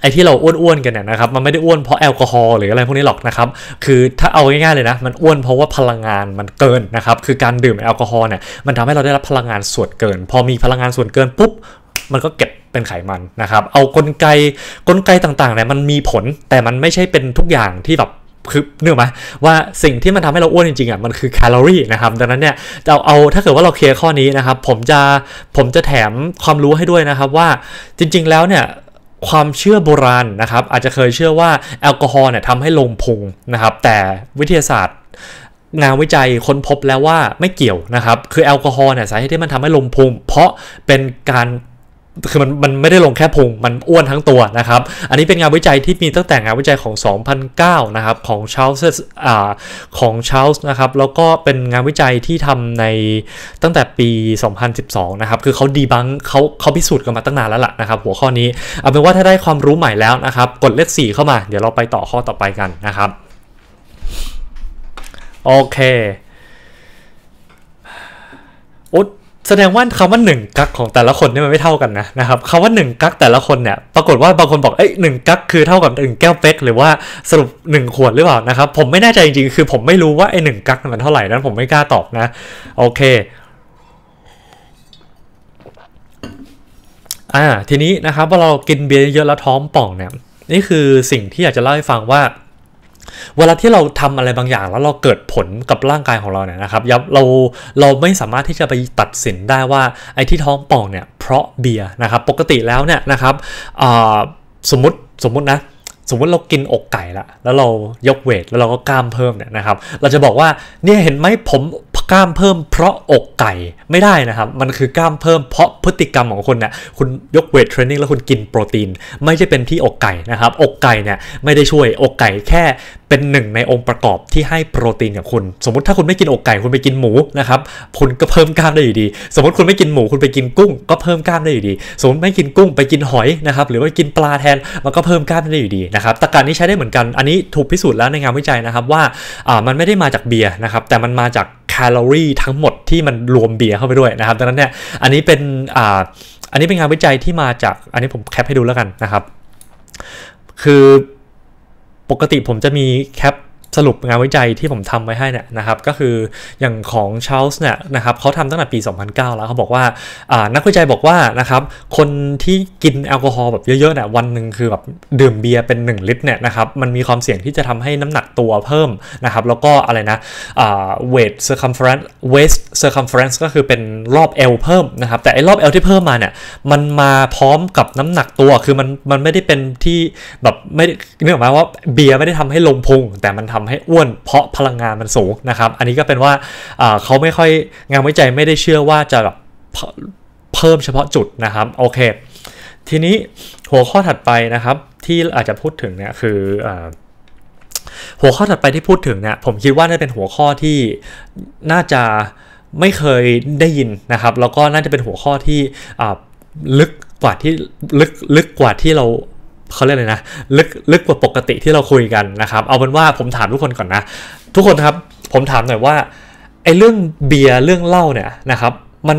ไอ้ที่เราอ้วน ๆ กันเนี่ยนะครับมันไม่ได้อ้วนเพราะแอลกอฮอล์หรืออะไรพวกนี้หรอกนะครับ คือถ้าเอาง่ายๆเลยนะมันอ้วนเพราะว่าพลังงานมันเกินนะครับ คือการดื่มแอลกอฮอล์เนี่ยมันทำให้เราได้รับพลังงานส่วนเกิน พอมีพลังงานส่วนเกินปุ๊บมันก็เก็บเป็นไขมันนะครับ เอากลไกกลไกต่างๆเนี่ยมันมีผลแต่มันไม่ใช่เป็นทุกอย่างที่แบบคือเนื้อไหมว่าสิ่งที่มันทำให้เราอ้วนจริงๆอ่ะมันคือแคลอรี่นะครับ ดังนั้นเนี่ยเราเอาถ้าเกิดว่าเราเคลียร์ข้อนี้นะครับผมจะผมจะแถมความรู้ให้ด้วยนะครับว่าจริงๆแล้วเนี่ยความเชื่อโบราณนะครับอาจจะเคยเชื่อว่าแอลกอฮอล์เนี่ยทำให้ลงพุงนะครับแต่วิทยาศาสตร์งานวิจัยค้นพบแล้วว่าไม่เกี่ยวนะครับคือแอลกอฮอล์เนี่ยสาเหตุที่มันทำให้ลมพุงเพราะเป็นการคือมันมันไม่ได้ลงแค่พุงมันอ้วนทั้งตัวนะครับ อันนี้เป็นงานวิจัยที่มีตั้งแต่งานวิจัยของ 2009 นะครับ ของชาลส์อ่าของชาลส์นะครับ แล้วก็เป็นงานวิจัยที่ทำในตั้งแต่ปี 2012 นะครับ คือเขาดีบังเขาเขาพิสูจน์กันมาตั้งนานแล้วล่ะนะครับ หัวข้อนี้เอาเป็นว่าถ้าได้ความรู้ใหม่แล้วนะครับกดเลข 4 เข้ามา เดี๋ยวเราไปต่อข้อต่อไปกันนะครับโอเคอุ๊แสดงว่าคำว่าหนึ่งกักของแต่ละคนเนี่ยมันไม่เท่ากันนะนะครับคำว่าหนึ่งกักแต่ละคนเนี่ยปรากฏว่าบางคนบอกเอ้ยหนึ่งกักคือเท่ากับหนึ่งแก้วเป๊กหรือว่าสรุปหนึ่งขวดหรือเปล่านะครับผมไม่แน่ใจจริงๆคือผมไม่รู้ว่าไอ้หนึ่งกักมันเท่าไหร่นั้นผมไม่กล้าตอบนะ โอเคอ่าทีนี้นะครับ่อเรากินเบียร์เยอะแล้วท้องป่องเนี่ย นี่คือสิ่งที่อยากจะเล่าให้ฟังว่าเวลาที่เราทำอะไรบางอย่างแล้วเราเกิดผลกับร่างกายของเราเนี่ยนะครับเราเราไม่สามารถที่จะไปตัดสินได้ว่าไอ้ที่ท้องป่องเนี่ยเพราะเบียร์นะครับปกติแล้วเนี่ยนะครับสมมติ สมมตินะสมมติเรากินอกไก่ละแล้วเรายกเวทแล้วเราก็กล้ามเพิ่มเนี่ยนะครับ เราจะบอกว่าเนี่ยเห็นไหมผมกล้ามเพิ่มเพราะอกไก่ไม่ได้นะครับ มันคือกล้ามเพิ่มเพราะพฤติกรรมของคนนะ่ยคุณยกเวทเทรนนิ่งแล้วคุณกินโปรตีน ไม่ใช่เป็นที่อกไก่นะครับ อกไก่เนี่ยไม่ได้ช่วย อกไก่แค่เป็นหนึ่งในองค์ประกอบที่ให้โปรตีนกับคุณ สมมติถ้าคุณไม่กินอกไก่คุณไปกินหมูนะครับคุณก็เพิ่มกล้ามได้อยู่ดี สมมติคุณไม่กินหมูคุณไปกินกุ้งก็เพิ่มกล้ามได้อยู่ดี สมมติไม่กินกุ้ง ไปกินหอยนะครับ หรือว่ากินปลาแทนมันก็เพิ่มกล้ามได้อยู่ดีนะครับตะการนี้ใช้ได้เหมือนกันอันนี้ถูกพิสูจน์แล้วในงานวิจัยนะครับว่ามันไม่ได้มาจากเบียร์นะครับแต่มันมาจากแคลอรี่ทั้งหมดที่มันรวมเบียร์เข้าไปด้วยนะครับ ดังนั้นเนี่ย อันนี้เป็น อ่า อันนี้เป็นงานวิจัยที่มาจาก อันนี้ผมแคปให้ดูแล้วกันนะครับ คือ ปกติผมจะมีแคปสรุปงานวิจัยที่ผมทำไว้ให้เนี่ยนะครับ ก็คืออย่างของชาลส์เนี่ยนะครับเขาทำตั้งแต่ปี 2009 แล้วเขาบอกว่า นักวิจัยบอกว่านะครับ คนที่กินแอลกอฮอล์แบบเยอะๆเนี่ยวันหนึ่งคือแบบดื่มเบียร์เป็น 1 ลิตรเนี่ยนะครับ มันมีความเสี่ยงที่จะทำให้น้ำหนักตัวเพิ่มนะครับ แล้วก็อะไรนะเวทเซอร์คัมเฟรนซ์เวสเซอร์คัมเฟรนซ์ก็คือเป็นรอบเอลเพิ่มนะครับแต่ไอ้รอบเอลที่เพิ่มมาเนี่ยมันมาพร้อมกับน้ำหนักตัวคือมันมันไม่ได้เป็นที่แบบไม่เนื่องมากว่าเบียร์ไม่ได้ทำให้ลงพุง แต่มันทำำให้อ้วนเพราะพลังงานมันสูงนะครับ อันนี้ก็เป็นว่าเขาไม่ค่อยงานวิจัยไม่ได้เชื่อว่าจะแบบเพิ่มเฉพาะจุดนะครับโอเค ทีนี้หัวข้อถัดไปนะครับที่อาจจะพูดถึงเนี่ยคืออหัวข้อถัดไปที่พูดถึงเนี่ยผมคิดว่าน่าจะเป็นหัวข้อที่น่าจะไม่เคยได้ยินนะครับ แล้วก็น่าจะเป็นหัวข้อที่ลึกกว่าที่ลึกลึกกว่าที่เราเขาเรียกเลยนะลึกลึกกว่าปกติที่เราคุยกันนะครับ เอาเป็นว่าผมถามทุกคนก่อนนะ ทุกคนครับ ผมถามหน่อยว่าไอ้เรื่องเบียร์เรื่องเหล้าเนี่ยนะครับมัน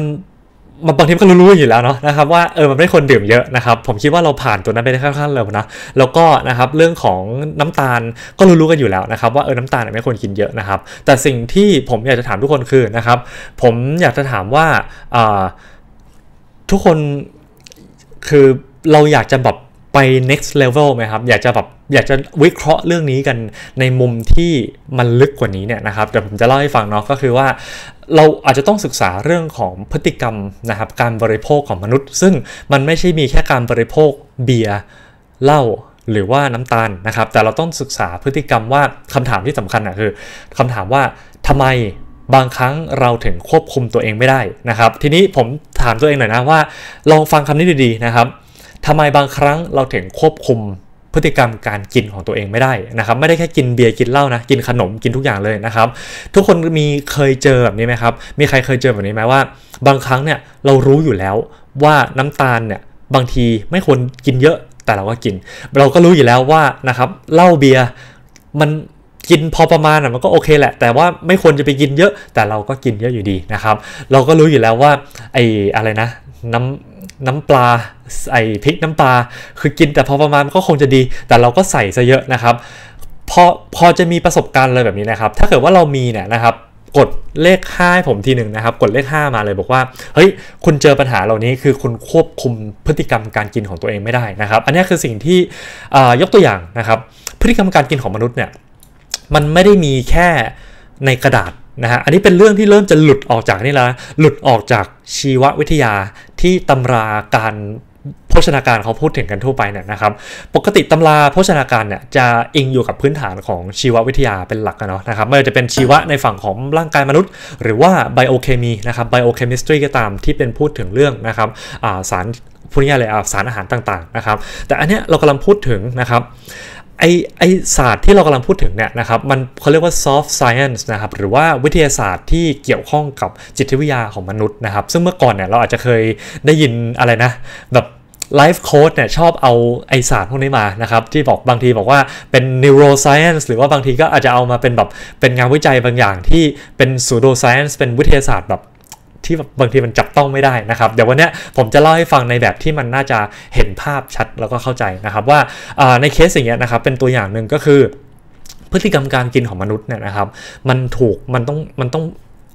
มันบางทีก็รู้ๆอยู่แล้วเนาะนะครับว่าเออมันไม่คนดื่มเยอะนะครับ ผมคิดว่าเราผ่านตัวนั้นไปได้ค่อนข้างเร็วนะแล้วก็นะครับ เรื่องของน้ำตาลก็รู้ๆกันอยู่แล้วนะครับว่าเออน้ำตาลไม่ควรกินเยอะนะครับ แต่สิ่งที่ผมอยากจะถามทุกคนคือนะครับ ผมอยากจะถามว่าทุกคนคือเราอยากจะแบบไป next level ไหมครับ อยากจะแบบอยากจะวิเคราะห์เรื่องนี้กันในมุมที่มันลึกกว่านี้เนี่ยนะครับเดี๋ยวผมจะเล่าให้ฟังเนาะก็คือว่า เราอาจจะต้องศึกษาเรื่องของพฤติกรรมนะครับการบริโภคของมนุษย์ ซึ่งมันไม่ใช่มีแค่การบริโภค เบียร์เหล้าหรือว่าน้ำตาลนะครับ แต่เราต้องศึกษาพฤติกรรมว่าคำถามที่สำคัญนะคือ คำถามว่าทำไมบางครั้งเราถึงควบคุมตัวเองไม่ได้นะครับ ทีนี้ผมถามตัวเองหน่อยนะว่า ลองฟังคำนี้ดีๆนะครับทำไมบางครั้งเราถึงควบคุมพฤติกรรมการกินของตัวเองไม่ได้นะครับ ไม่ได้แค่กินเบียร์กินเหล้านะกินขนมกินทุกอย่างเลยนะครับ ทุกคนมีเคยเจอแบบนี้ไหมครับมีใครเคยเจอแบบนี้ไหมว่า บางครั้งเนี่ยเรารู้อยู่แล้วว่าน้ำตาลเนี่ยบางทีไม่ควรกินเยอะแต่เราก็กิน เราก็รู้อยู่แล้วว่านะครับเหล้าเบียร์มันกินพอประมาณอ่ะมันก็โอเคแหละ แต่ว่าไม่ควรจะไปกินเยอะ แต่เราก็กินเยอะอยู่ดีนะครับเราก็รู้อยู่แล้วว่าไอ้อะไรนะน้ำน้ำปลาใส่พริกน้ำปลา คือกินแต่พอประมาณก็คงจะดี แต่เราก็ใส่ซะเยอะนะครับพอพอจะมีประสบการณ์อะไรแบบนี้นะครับถ้าเกิดว่าเรามีเนี่ยนะครับ กดเลข5ให้ผมทีหนึ่งนะครับ กดเลข 5 มาเลยบอกว่าเฮ้ยคุณเจอปัญหาเหล่านี้คือคุณควบคุมพฤติกรรมการกินของตัวเองไม่ได้นะครับ อันนี้คือสิ่งที่ยกตัวอย่างนะครับ พฤติกรรมการกินของมนุษย์เนี่ยมันไม่ได้มีแค่ในกระดาษนะฮะ อันนี้เป็นเรื่องที่เริ่มจะหลุดออกจากนี่แล้ว หลุดออกจากชีววิทยาที่ตำราการโภชนาการเขาพูดถึงกันทั่วไปเนี่ยนะครับ ปกติตำราโภชนาการเนี่ยจะอิงอยู่กับพื้นฐานของชีววิทยาเป็นหลักนะนะครับ ไม่ว่าจะเป็นชีวะในฝั่งของร่างกายมนุษย์ หรือว่าไบโอเคมีนะครับ ไบโอเคมิสตรีก็ตามที่เป็นพูดถึงเรื่องนะครับสารพูดง่ายเลยสารอาหารต่างๆนะครับ แต่อันเนี้ยเรากำลังพูดถึงนะครับไอไอศาสตร์ที่เรากำลังพูดถึงเนี่ยนะครับมันเขาเรียกว่า soft science นะครับหรือว่าวิทยาศาสตร์ที่เกี่ยวข้องกับจิตวิทยาของมนุษย์นะครับซึ่งเมื่อก่อนเนี่ยเราอาจจะเคยได้ยินอะไรนะ แบบไลฟ์โค้ดเนี่ยชอบเอาไอศาสตร์พวกนี้มานะครับที่บอกบางทีบอกว่าเป็น neuroscience หรือว่าบางทีก็อาจจะเอามาเป็นแบบเป็นงานวิจัยบางอย่างที่เป็น pseudo science เป็นวิทยาศาสตร์แบบที่บางทีมันจับต้องไม่ได้นะครับ เดี๋ยววันนี้ผมจะเล่าให้ฟังในแบบที่มันน่าจะเห็นภาพชัดแล้วก็เข้าใจนะครับว่าในเคสอย่างเงี้ยนะครับเป็นตัวอย่างหนึ่งก็คือ พฤติกรรมการกินของมนุษย์เนี่ยนะครับมันถูกมันต้องมันต้อง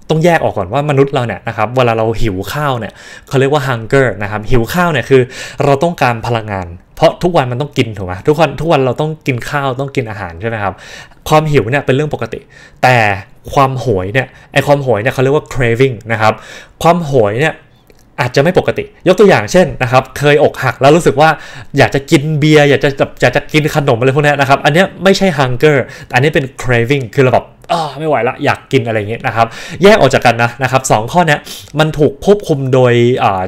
ต้องแยกออกก่อนว่ามนุษย์เราเนี่ยนะครับ เวลาเราหิวข้าวเนี่ยเขาเรียกว่าฮังเกอร์นะครับหิวข้าวเนี่ยคือ เราต้องการพลังงานเพราะทุกวันมันต้องกินถูกไหมทุกวันทุกวันเราต้องกินข้าวต้องกินอาหารใช่ไหมครับความหิวเนี่ยเป็นเรื่องปกติแต่ความโหยเนี่ยไอความโหยเนี่ยเขาเรียกว่า craving นะครับความโหยเนี่ยอาจจะไม่ปกติ ยกตัวอย่างเช่นนะครับเคยอกหักแล้วรู้สึกว่าอยากจะกินเบียร์อยากจะอยากจะกินขนมอะไรพวกนี้นะครับอันนี้ไม่ใช่ hunger อันนี้เป็น craving คือระบบเออไม่ไหวละอยากกินอะไรเงี้ยนะครับ แยกออกจากกันนะนะครับสข้อนี้มันถูกควบคุมโดย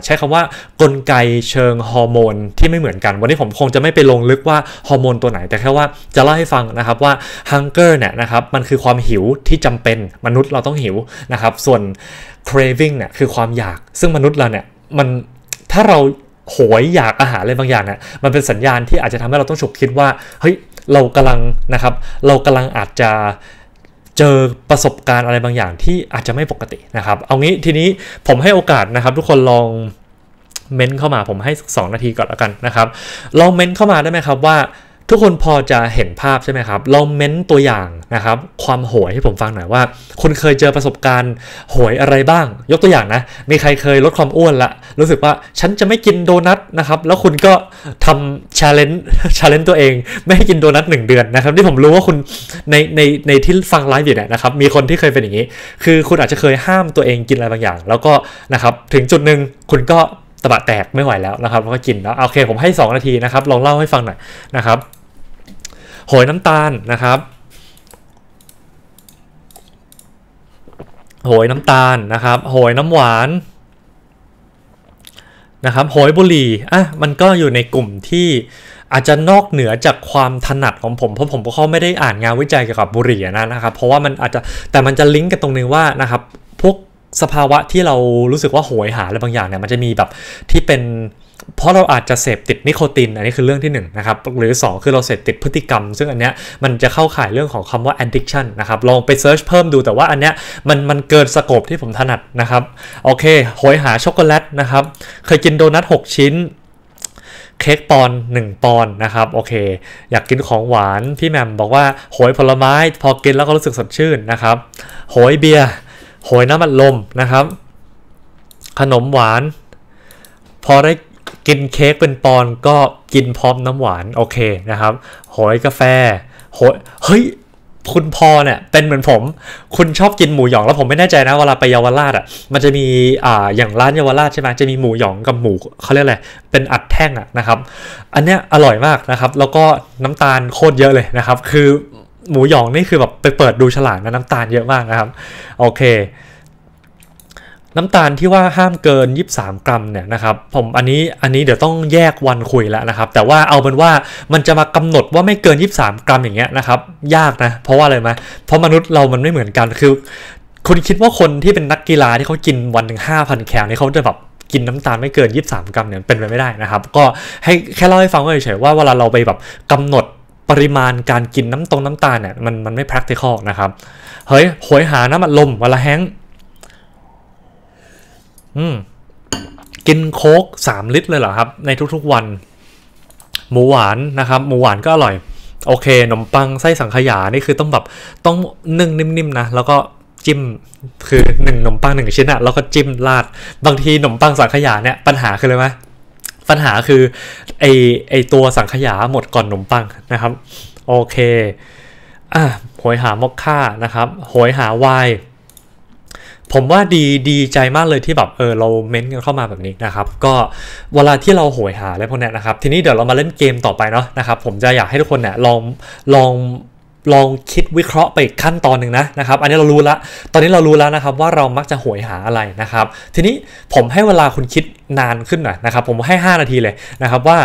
ใช้คำว่า กลไกเชิงฮอร์โมนที่ไม่เหมือนกัน วันนี้ผมคงจะไม่ไปลงลึกว่าฮอร์โมนตัวไหน แต่แค่ว่าจะเล่าให้ฟังนะครับว่าฮังเกอร์เนี่ยนะครับมันคือความหิวที่จำเป็นมนุษย์เราต้องหิวนะครับ ส่วน craving เนี่ยคือความอยากซึ่งมนุษย์เราเนี่ยมันถ้าเราโหยอยากอาหารอะไรบางอย่างเนี่ยมันเป็นสัญญาณที่อาจจะทำให้เราต้องฉุกคิดว่า เฮ้ยเรากำลังนะครับเรากำลังอาจจะเจอประสบการณ์อะไรบางอย่างที่อาจจะไม่ปกตินะครับ เอางี้ทีนี้ผมให้โอกาสนะครับทุกคนลองเม้นเข้ามาผมให้สองนาทีก่อนแล้วกันนะครับ ลองเม้นเข้ามาได้ไหมครับว่าทุกคนพอจะเห็นภาพใช่ไหมครับลองเม้นตัวอย่างนะครับ ความโหยให้ผมฟังหน่อยว่า คุณเคยเจอประสบการณ์โหยอะไรบ้าง ยกตัวอย่างนะ มีใครเคยลดความอ้วนละรู้สึกว่าฉันจะไม่กินโดนัทนะครับแล้วคุณก็ทำชาเลนจ์ชาเลนจ์ตัวเองไม่ให้กินโดนัทหนึ่งเดือนนะครับที่ผมรู้ว่าคุณในในในที่ฟังไลฟ์อยู่เนี่ยนะครับมีคนที่เคยเป็นอย่างนี้ คือคุณอาจจะเคยห้ามตัวเองกินอะไรบางอย่าง แล้วก็นะครับถึงจุดหนึ่งคุณก็ตบะแตกไม่ไหวแล้วนะครับแล้วก็กินแล้วโอเค ผมให้ 2 นาทีนะครับ ลองเล่าให้ฟังหน่อยนะครับโหยน้ำตาลนะครับโหยน้ำตาลนะครับโหยน้ำหวานนะครับโหยบุหรี่อ่ะมันก็อยู่ในกลุ่มที่อาจจะนอกเหนือจากความถนัดของผม เพราะผมก็ไม่ได้อ่านงานวิจัยเกี่ยวกับบุหรี่นะนะครับเพราะว่ามันอาจจะแต่มันจะลิงก์กันตรงนึงว่านะครับ พวกสภาวะที่เรารู้สึกว่าโหยหาอะไรบางอย่างเนี่ยมันจะมีแบบที่เป็น เพราะเราอาจจะเสพติดนิโคติน อันนี้คือเรื่องที่1นนะครับหรือ 2 คือเราเสพติดพฤติกรรม ซึ่งอันเนี้ยมันจะเข้าข่ายเรื่องของคำว่า addiction นะครับ ลองไปเซิร์ชเพิ่มดูแต่ว่าอันเนี้ยมันมันเกินสกคปที่ผมถนัดนะครับ โอเค โหยหาช็อกโกแลตนะครับเคยกินโดนัท6ชิ้น เค้กปอนหนึ่งปอนนะครับโอเค อยากกินของหวานพี่แมมบอกว่าโหยผลไม้พอกินแล้วก็รู้สึกสดชื่นนะครับโหยเบียร์หอยน้ำอัดลมนะครับ ขนมหวาน พอได้ กินเค้กเป็นปอนก็กินพร้อมน้ำหวานโอเคนะครับ หอยกาแฟหอยเฮ้ยคุณพอเนี่ยเป็นเหมือนผม คุณชอบกินหมูหยองแล้วผมไม่แน่ใจนะเวลาไปเยาวราชอ่ะมันจะมีอ่าอย่างร้านเยาวราชใช่ไหมจะมีหมูหยองกับหมูเขาเรียกอะไรเป็นอัดแท่งอ่ะนะครับ อันเนี้ยอร่อยมากนะครับ แล้วก็น้ำตาลโคตรเยอะเลยนะครับ คือหมูหยองนี่คือแบบไปเปิดดูฉลากนะน้ำตาลเยอะมากนะครับโอเค น้ำตาลที่ว่าห้ามเกิน 23 กรัมเนี่ยนะครับผมอันนี้อันนี้เดี๋ยวต้องแยกวันคุยแล้วนะครับแต่ว่าเอาเป็นว่ามันจะมากำหนดว่าไม่เกิน 23 กรัมอย่างเงี้ยนะครับยากนะเพราะว่าอะไรไหมเพราะมนุษย์เรามันไม่เหมือนกันคือคุณคิดว่าคนที่เป็นนักกีฬาที่เขากินวันหนึ่งห้าพันแคลนี่เขาจะแบบกินน้ำตาลไม่เกิน23 กรัมเนี่ยเป็นไปไม่ได้นะครับ ก็ให้แค่เล่าให้ฟังเฉยๆว่าเวลาเราไปแบบกำหนดปริมาณการกินน้ำตรงน้ำตาลเนี่ยมันมันไม่ practical นะครับ เฮ้ย หวยหาน้ำอัดลมวันละแห้ง อืม กินโค้ก 3 ลิตรเลยเหรอครับ ในทุกๆวัน หมูหวานนะครับหมูหวานก็อร่อย โอเคขนมปังไส้สังขยา นี่คือต้องแบบต้องนึ่งนิ่มๆนะแล้วก็จิ้ม คือหนึ่งขนมปังหนึ่งชิ้นอะแล้วก็จิ้มราดบางทีขนมปังสังขยาเนี่ยปัญหาคืออะไรไหมปัญหาคือไอไอตัวสังขยาหมดก่อนขนมปังนะครับโอเคอ่ะหยหามอกค่านะครับหยหาวาย ผมว่าดีดีใจมากเลยที่แบบ เออ เราเม้นกันเข้ามาแบบนี้นะครับ ก็เวลาที่เราหวยหาอะไรพวกนี้นะครับ ทีนี้เดี๋ยวเรามาเล่นเกมต่อไปเนาะนะครับผมจะอยากให้ทุกคนเนี่ย ลองลองลองคิดวิเคราะห์ไปขั้นตอนหนึ่งนะนะครับ อันนี้เรารู้แล้ว ตอนนี้เรารู้แล้วนะครับ ว่าเรามักจะหวยหาอะไรนะครับ ทีนี้ผมให้เวลาคุณคิดนานขึ้นหน่อยนะครับผมให้ 5 นาทีเลยนะครับว่า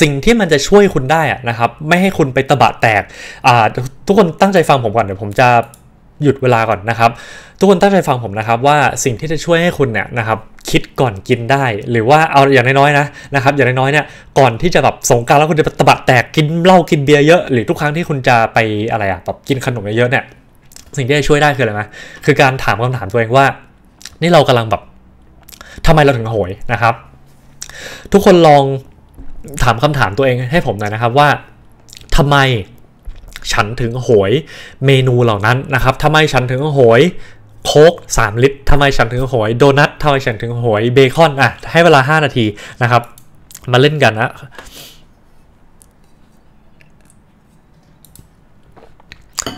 สิ่งที่มันจะช่วยคุณได้นะครับ ไม่ให้คุณไปตะบะแตกทุกคนตั้งใจฟังผมก่อนเดี๋ยวผมจะหยุดเวลาก่อนนะครับ ทุกคนตั้งใจฟังผมนะครับว่าสิ่งที่จะช่วยให้คุณเนี่ยนะครับ คิดก่อนกินได้หรือว่าเอาอย่างน้อยๆนะนะครับ อย่างน้อยๆเนี่ยก่อนที่จะแบบสงการแล้วคุณจะตะบะแตกกินเหล้ากินเบียร์เยอะ หรือทุกครั้งที่คุณจะไปอะไรอะแบบกินขนมเยอะเนี่ยสิ่งที่จะช่วยได้คืออะไรไหมคือการถามคำถามตัวเองว่า นี่เรากำลังแบบทำไมเราถึงโหยนะครับ ทุกคนลองถามคำถามตัวเองให้ผมหน่อยนะครับว่าทำไมฉันถึงหวยเมนูเหล่านั้นนะครับทำไมฉันถึงหวยโค้ก3ลิตรทำไมฉันถึงหวยโดนัททำไมฉันถึงหวยเบคอนอ่ะให้เวลา 5 นาทีนะครับ มาเล่นกันนะ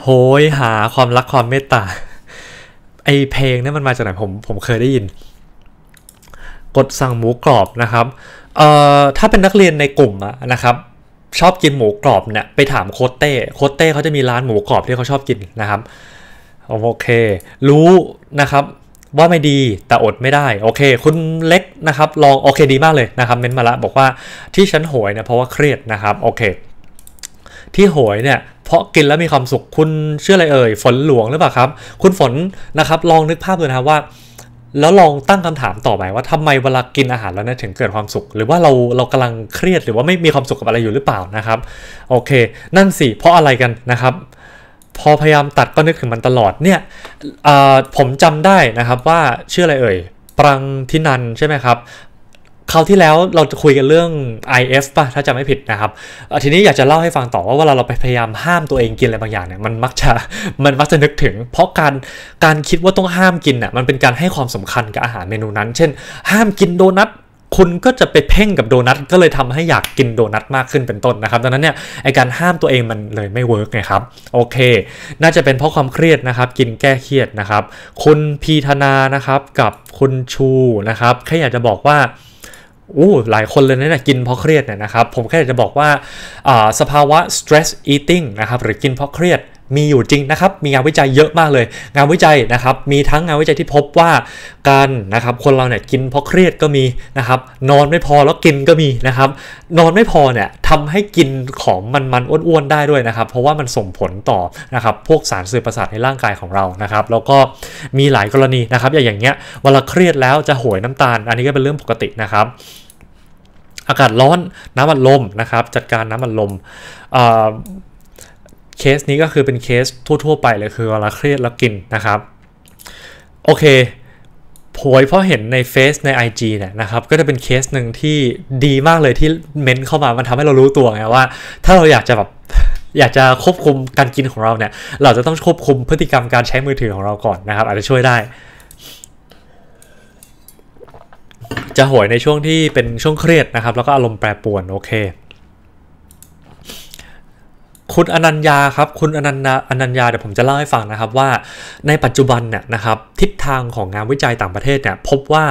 โหยหาความรักความเมตตาไอเพลงนี่มันมาจากไหนผมผมเคยได้ยิน กดสั่งหมูกรอบนะครับเอ่อถ้าเป็นนักเรียนในกลุ่มนะครับชอบกินหมูกรอบเนี่ยไปถามโคเต้โคเต้เขาจะมีร้านหมูกรอบที่เขาชอบกินนะครับโอเค รู้นะครับว่าไม่ดีแต่อดไม่ได้ โอเค คุณเล็กนะครับ ลองโอเคดีมากเลยนะครับ เม้นมาละบอกว่าที่ฉันโหยเนี่ยเพราะว่าเครียดนะครับโอเค ที่โหยเนี่ยเพราะกินแล้วมีความสุขคุณเชื่ออะไรเอ่ย ฝนหลวงหรือเปล่าครับ คุณฝนนะครับ ลองนึกภาพดูนะครับว่าแล้วลองตั้งคำถามต่อไปว่าทำไมเวลากินอาหารแล้วนะ่ถึงเกิดความสุข หรือว่าเราเรากำลังเครียดหรือว่าไม่มีความสุขกับอะไรอยู่หรือเปล่านะครับ โอเคนั่นสิเพราะอะไรกันนะครับ พอพยายามตัดก็นึกถึงมันตลอดเนี่ยผมจำได้นะครับว่าชื่ออะไรเอ่ยปรังทินันใช่ไหมครับคราวที่แล้วเราคุยกันเรื่อง IF ป่ะถ้าจำไม่ผิดนะครับทีนี้อยากจะเล่าให้ฟังต่อว่าเวลาเราไปพยายามห้ามตัวเองกินอะไรบางอย่างเนี่ยมันมักจะมันมักจะนึกถึง เพราะการการคิดว่าต้องห้ามกินน่ะมันเป็นการให้ความสำคัญกับอาหารเมนูนั้น เช่นห้ามกินโดนัทคุณก็จะไปเพ่งกับโดนัทก็เลยทำให้อยากกินโดนัทมากขึ้นเป็นต้นนะครับดังนั้นเนี่ยไอการห้ามตัวเองมันเลยไม่เวิร์กไงครับโอเค น่าจะเป็นเพราะความเครียดนะครับ กินแก้เครียดนะครับ คุณพีธนานะครับกับคุณชูนะครับแค่อยากจะบอกว่าอู้หลายคนเลยนะนะกินเพราะเครียดเนี่ยนะครับ ผมแค่จะบอกว่า สภาวะ stress eating นะครับ หรือกินเพราะเครียดมีอยู่จริงนะครับ มีงานวิจัยเยอะมากเลย งานวิจัยนะครับ มีทั้งงานวิจัยที่พบว่าการนะครับ คนเราเนี่ยกินเพราะเครียดก็มีนะครับ นอนไม่พอแล้วกินก็มีนะครับ นอนไม่พอเนี่ยทำให้กินของมันมันอ้วนๆ ได้ด้วยนะครับ เพราะว่ามันส่งผลต่อนะครับ พวกสารสื่อประสาทในร่างกายของเรานะครับ แล้วก็มีหลายกรณีนะครับ อย่างอย่างเงี้ยเวลาเครียดแล้วจะ่วยน้ำตาล อันนี้ก็เป็นเรื่องปกตินะครับ อากาศร้อนน้ำอัดลมนะครับ จัดการน้ำอัดลมเคสนี้ก็คือเป็นเคสทั่วๆไปเลยคือเวลาเครียดแล้วกินนะครับ โอเคโผยเพราะเห็นในเฟซใน IG เนี่ยนะครับก็จะเป็นเคสหนึ่งที่ดีมากเลยที่เม้นเข้ามามันทำให้เรารู้ตัวไงว่า ถ้าเราอยากจะแบบอยากจะควบคุมการกินของเราเนี่ยเราจะต้องควบคุมพฤติกรรมการใช้มือถือของเราก่อนนะครับ อาจจะช่วยได้ จะหวยในช่วงที่เป็นช่วงเครียดนะครับแล้วก็อารมณ์แปรปรวนโอเคคุณอนัญญาครับ คุณอนัญญาอนัญญา เดี๋ยวผมจะเล่าให้ฟังนะครับว่าในปัจจุบันเนี่ยนะครับทิศทางของงานวิจัยต่างประเทศเนี่ยพบว่า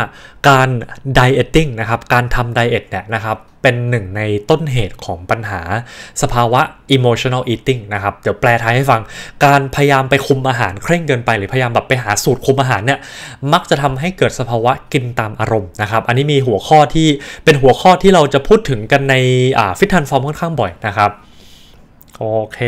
การไดเอทติ้งนะครับการทำไดเอทเนี่ยนะครับเป็นหนึ่งในต้นเหตุของปัญหาสภาวะ emotional eating นะครับเดี๋ยวแปลไทยให้ฟังการพยายามไปคุมอาหารเคร่งเกินไป หรือพยายามแบบไปหาสูตรคุมอาหารเนี่ยมักจะทำให้เกิดสภาวะกินตามอารมณ์นะครับ อันนี้มีหัวข้อที่เป็นหัวข้อที่เราจะพูดถึงกันในฟิตทันฟอร์มค่อนข้างบ่อยนะครับโอเค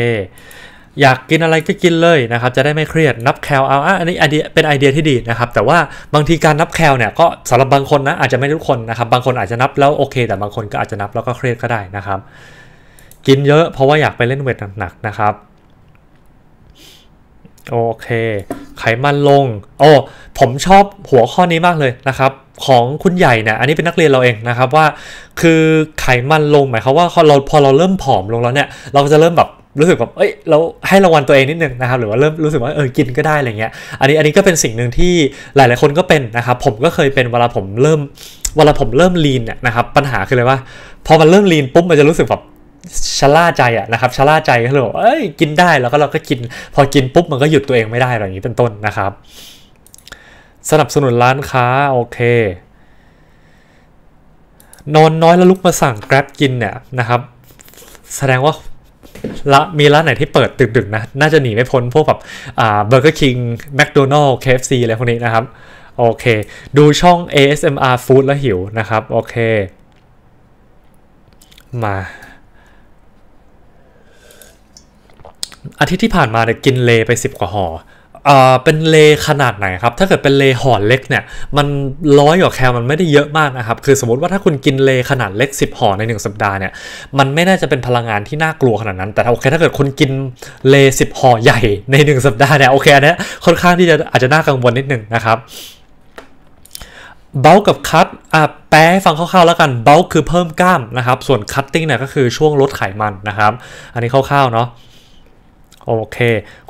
อยากกินอะไรก็กินเลยนะครับ จะได้ไม่เครียดนับแคลเอาอ่ะอันนี้ไอเดียเป็นไอเดียที่ดีนะครับ แต่ว่าบางทีการนับแคลเนี่ยก็สำหรับบางคนนะอาจจะไม่ทุกคนนะครับ บางคนอาจจะนับแล้วโอเค แต่บางคนก็อาจจะนับแล้วก็เครียดก็ได้นะครับ กินเยอะเพราะว่าอยากไปเล่นเวทหนักๆนะครับโอเค ไขมันลง โอ้ ผมชอบหัวข้อนี้มากเลยนะครับของคุณใหญ่เนี่ยอันนี้เป็นนักเรียนเราเองนะครับว่าคือไขมันลงหมายความว่าเราพอเราเริ่มผอมลงแล้วเนี่ยเราก็จะเริ่มแบบรู้สึกแบบเอ้ยเราให้รางวัลตัวเองนิดนึงนะครับหรือว่าเริ่มรู้สึกว่าเออกินก็ได้อะไรเงี้ย อันนี้อันนี้ก็เป็นสิ่งหนึ่งที่หลายๆคนก็เป็นนะครับผมก็เคยเป็นเวลาผมเริ่มเวลาผมเริ่มลีนเนี่ยนะครับ ปัญหาคืออะไรว่าพอมันเริ่มลีนปุ๊บมันจะรู้สึกแบบชล่าใจอะนะครับชล่าใจก็เลยบอกเอ้ยกินได้แล้วก็เราก็กิน พอกินปุ๊บมันก็หยุดตัวเองไม่ได้อะไรอย่างนี้เป็นต้นนะครับ สนับสนุนร้านค้า โอเค นอนน้อยแล้วลุกมาสั่ง Grab กินเนี่ยนะครับ แสดงว่าละมีร้านไหนที่เปิดดึกๆนะ น่าจะหนีไม่พ้นพวกแบบเบอร์เกอร์คิง แมคโดนัลล์เคเอฟซีอะไรพวกนี้นะครับ โอเค ดูช่อง ASMR Food แล้วหิวนะครับโอเค มาอาทิตย์ที่ผ่านมาเนี่ยกินเลไป 10กว่าห่ออ่าเป็นเลขนาดไหนครับถ้าเกิดเป็นเลห่อเล็กเนี่ยมันร้อยกว่าแคลมันไม่ได้เยอะมากนะครับคือสมมติว่าถ้าคุณกินเลขนาดเล็ก10ห่อใน 1 สัปดาห์เนี่ยมันไม่น่าจะเป็นพลังงานที่น่ากลัวขนาดนั้นแต่ ถ้าโอเคถ้าเกิดคุณกินเล 10ห่อใหญ่ใน 1 สัปดาห์เนี่ยโอเคอันนี้ค่อนข้างที่จะอาจจะน่ากังวลนิดนึงนะครับเบลกับคัตอ่ะแปลให้ฟังคร่าวๆแล้วกันเบลคือเพิ่มกล้ามนะครับ ส่วนคัตติ้งเนี่ยก็คือช่วงลดไขมันนะครับ อันนี้คร่าวๆเนาะโอเค